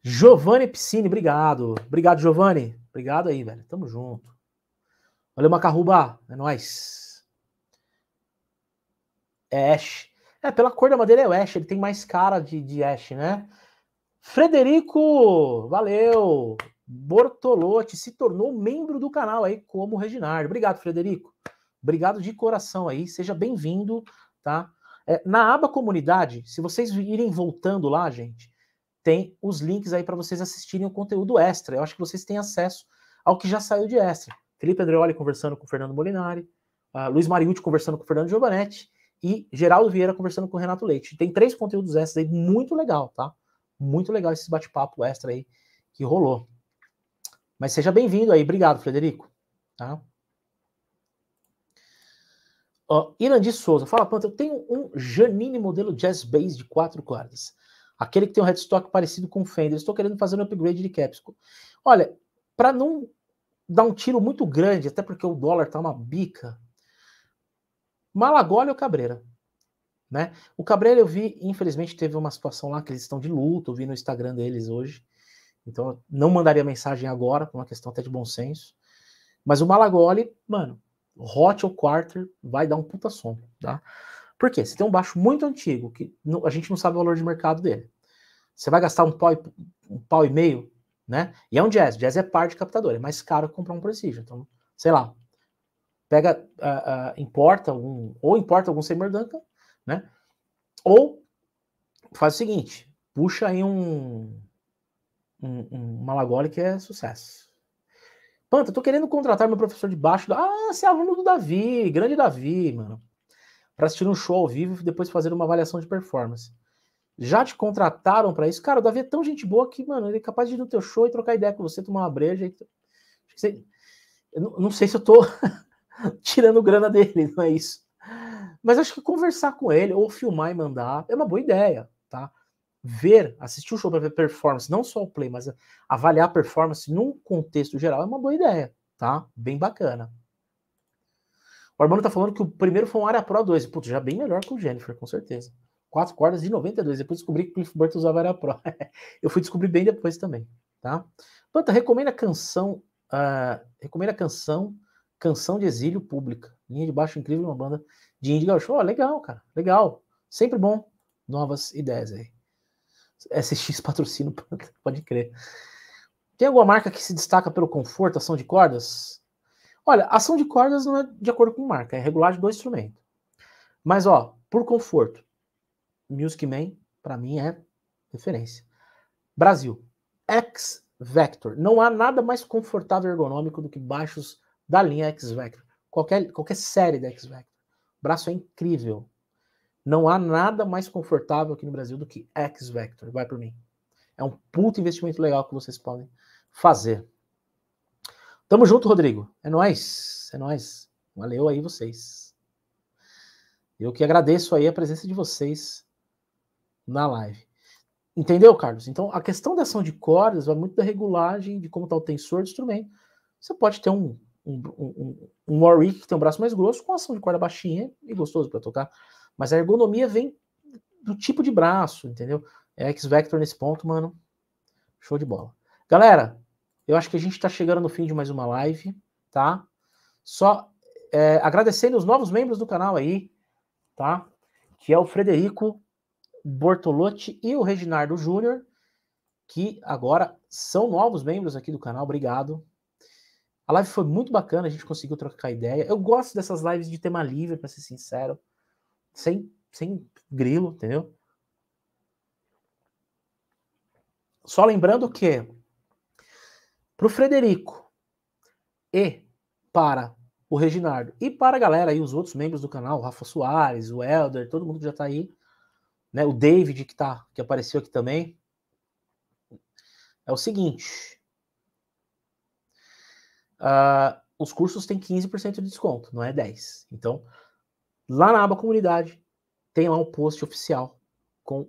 Speaker 1: Giovanni Piscine, obrigado. Obrigado, Giovanni. Obrigado aí, velho. Tamo junto. Valeu, Macarruba. É nóis. É Ash. É, pela cor da madeira é o Ash. Ele tem mais cara de, de Ash, né? Frederico, valeu! Bortolotti se tornou membro do canal aí como Reginaldo. Obrigado, Frederico. Obrigado de coração aí. Seja bem-vindo, tá? É, na aba comunidade, se vocês irem voltando lá, gente, tem os links aí para vocês assistirem o conteúdo extra. Eu acho que vocês têm acesso ao que já saiu de extra. Felipe Andreoli conversando com Fernando Molinari, uh, Luiz Mariucci conversando com Fernando Giovanetti e Geraldo Vieira conversando com Renato Leite. Tem três conteúdos extras aí muito legal, tá? muito legal esse bate-papo extra aí que rolou. Mas seja bem-vindo aí, obrigado, Frederico. Tá? Irandi Souza, fala, Panta, eu tenho um Janine modelo Jazz Bass de quatro cordas. Aquele que tem um headstock parecido com o Fender. Estou querendo fazer um upgrade de capsico. Olha, para não dar um tiro muito grande, até porque o dólar tá uma bica, Malagólio ou Cabreira? Né? O Cabreiro eu vi, infelizmente, teve uma situação lá que eles estão de luto, eu vi no Instagram deles hoje. Então, não mandaria mensagem agora, por uma questão até de bom senso. Mas o Malagoli, mano, hot ou quarter, vai dar um puta som, tá? Por quê? Você tem um baixo muito antigo, que a gente não sabe o valor de mercado dele. Você vai gastar um pau e, um pau e meio, né? E é um jazz. Jazz é parte de captador, é mais caro que comprar um Precision. Então, sei lá, pega, uh, uh, importa algum, ou importa algum Seymour Duncan, né? Ou faz o seguinte, puxa aí um, um, um que é sucesso. Panta, tô querendo contratar meu professor de baixo. Do... Ah, você é aluno do Davi, grande Davi, mano. Para assistir um show ao vivo e depois fazer uma avaliação de performance. Já te contrataram para isso? Cara, o Davi é tão gente boa que, mano, ele é capaz de ir no teu show e trocar ideia com você, tomar uma breja. E... Eu não, sei se eu tô (laughs) tirando grana dele, não é isso. Mas acho que conversar com ele, ou filmar e mandar, é uma boa ideia, tá? Ver, assistir o show para ver performance, não só o play, mas avaliar a performance num contexto geral é uma boa ideia, tá? Bem bacana. O Armando tá falando que o primeiro foi um área Pro 2. Putz, já bem melhor que o Jennifer, com certeza. Quatro cordas de 92. Depois descobri que o Cliff Burton usava área Pro. (laughs) Eu fui descobrir bem depois também, tá? Panta, recomenda a canção. Uh, recomenda a canção Canção de Exílio Pública. Linha de Baixo Incrível, uma banda de indie gaúcho. Oh, legal, cara, legal. Sempre bom. Novas ideias aí. SX patrocínio, (laughs) pode crer. Tem alguma marca que se destaca pelo conforto, ação de cordas? Olha, ação de cordas não é de acordo com marca, é regulagem do instrumento. Mas, ó, por conforto, Music Man, para mim, é referência. Brasil, X Vector. Não há nada mais confortável e ergonômico do que baixos da linha X-Vector. Qualquer, qualquer série da X-Vector. O braço é incrível. Não há nada mais confortável aqui no Brasil do que X-Vector. Vai por mim. É um puto investimento legal que vocês podem fazer. Tamo junto, Rodrigo. É nóis. É nóis. Valeu aí vocês. Eu que agradeço aí a presença de vocês na live. Entendeu, Carlos? Então, a questão da ação de cordas vai muito da regulagem, de como está o tensor do instrumento. Você pode ter um um, um, um Warwick que tem um braço mais grosso, com ação de corda baixinha e gostoso para tocar. Mas a ergonomia vem do tipo de braço, entendeu? É X-Vector nesse ponto, mano. Show de bola. Galera, eu acho que a gente está chegando no fim de mais uma live, tá? Só é, agradecendo os novos membros do canal aí, tá? Que é o Frederico Bortolotti e o Reginaldo Júnior, que agora são novos membros aqui do canal. Obrigado, a live foi muito bacana, a gente conseguiu trocar ideia. Eu gosto dessas lives de tema livre, para ser sincero. Sem, sem grilo, entendeu? Só lembrando que para o Frederico e para o Reginardo e para a galera aí, os outros membros do canal, o Rafa Soares, o Elder, todo mundo que já está aí, né? O David que tá, que apareceu aqui também. É o seguinte, uh, os cursos têm 15% de desconto, não é 10%. Então, lá na aba comunidade, tem lá um post oficial com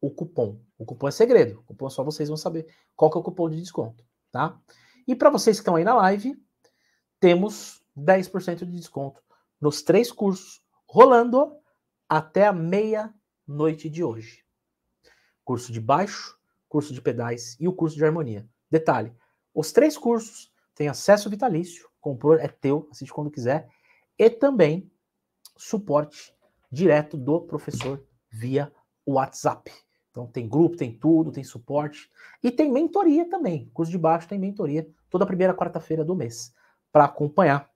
Speaker 1: o cupom. O cupom é segredo, o cupom é só vocês vão saber qual que é o cupom de desconto, tá? E para vocês que estão aí na live, temos 10% de desconto nos três cursos, rolando até a meia-noite de hoje. Curso de baixo, curso de pedais e o curso de harmonia. Detalhe, os três cursos tem acesso vitalício, comprou, é teu, assiste quando quiser, e também suporte direto do professor via WhatsApp. Então tem grupo, tem tudo, tem suporte e tem mentoria também. curso de baixo tem mentoria toda primeira quarta-feira do mês para acompanhar,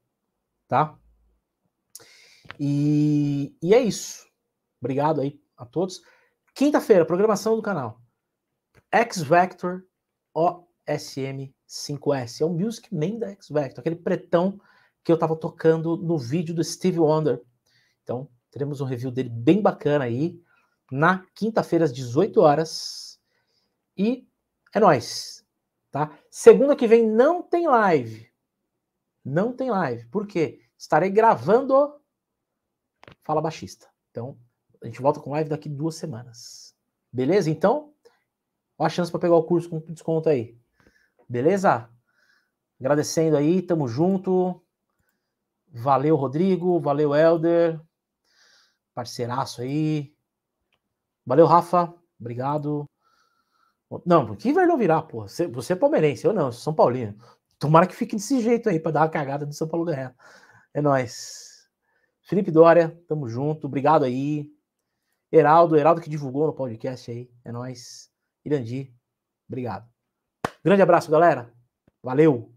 Speaker 1: tá? E, e é isso. Obrigado aí a todos. Quinta-feira, programação do canal. X Vector OSM 5S, é o Music Man da X-Vector, aquele pretão que eu estava tocando no vídeo do Steve Wonder. Então, teremos um review dele bem bacana aí, na quinta-feira às 18 horas. E é nós, tá? Segunda que vem não tem live. Não tem live. Por quê? Estarei gravando Fala Baixista. Então, a gente volta com live daqui duas semanas. Beleza? Então, ó a chance para pegar o curso com desconto aí. Beleza? Agradecendo aí, tamo junto. Valeu, Rodrigo. Valeu, Helder. Parceiraço aí. Valeu, Rafa. Obrigado. Não, que vai não virar, porra. Você, você é palmeirense, eu não, sou São Paulino. Tomara que fique desse jeito aí, para dar uma cagada do São Paulo ganhar. É nóis. Felipe Dória, tamo junto. Obrigado aí. Heraldo, Heraldo que divulgou no podcast aí. É nóis. Irandi, obrigado. Grande abraço, galera. Valeu!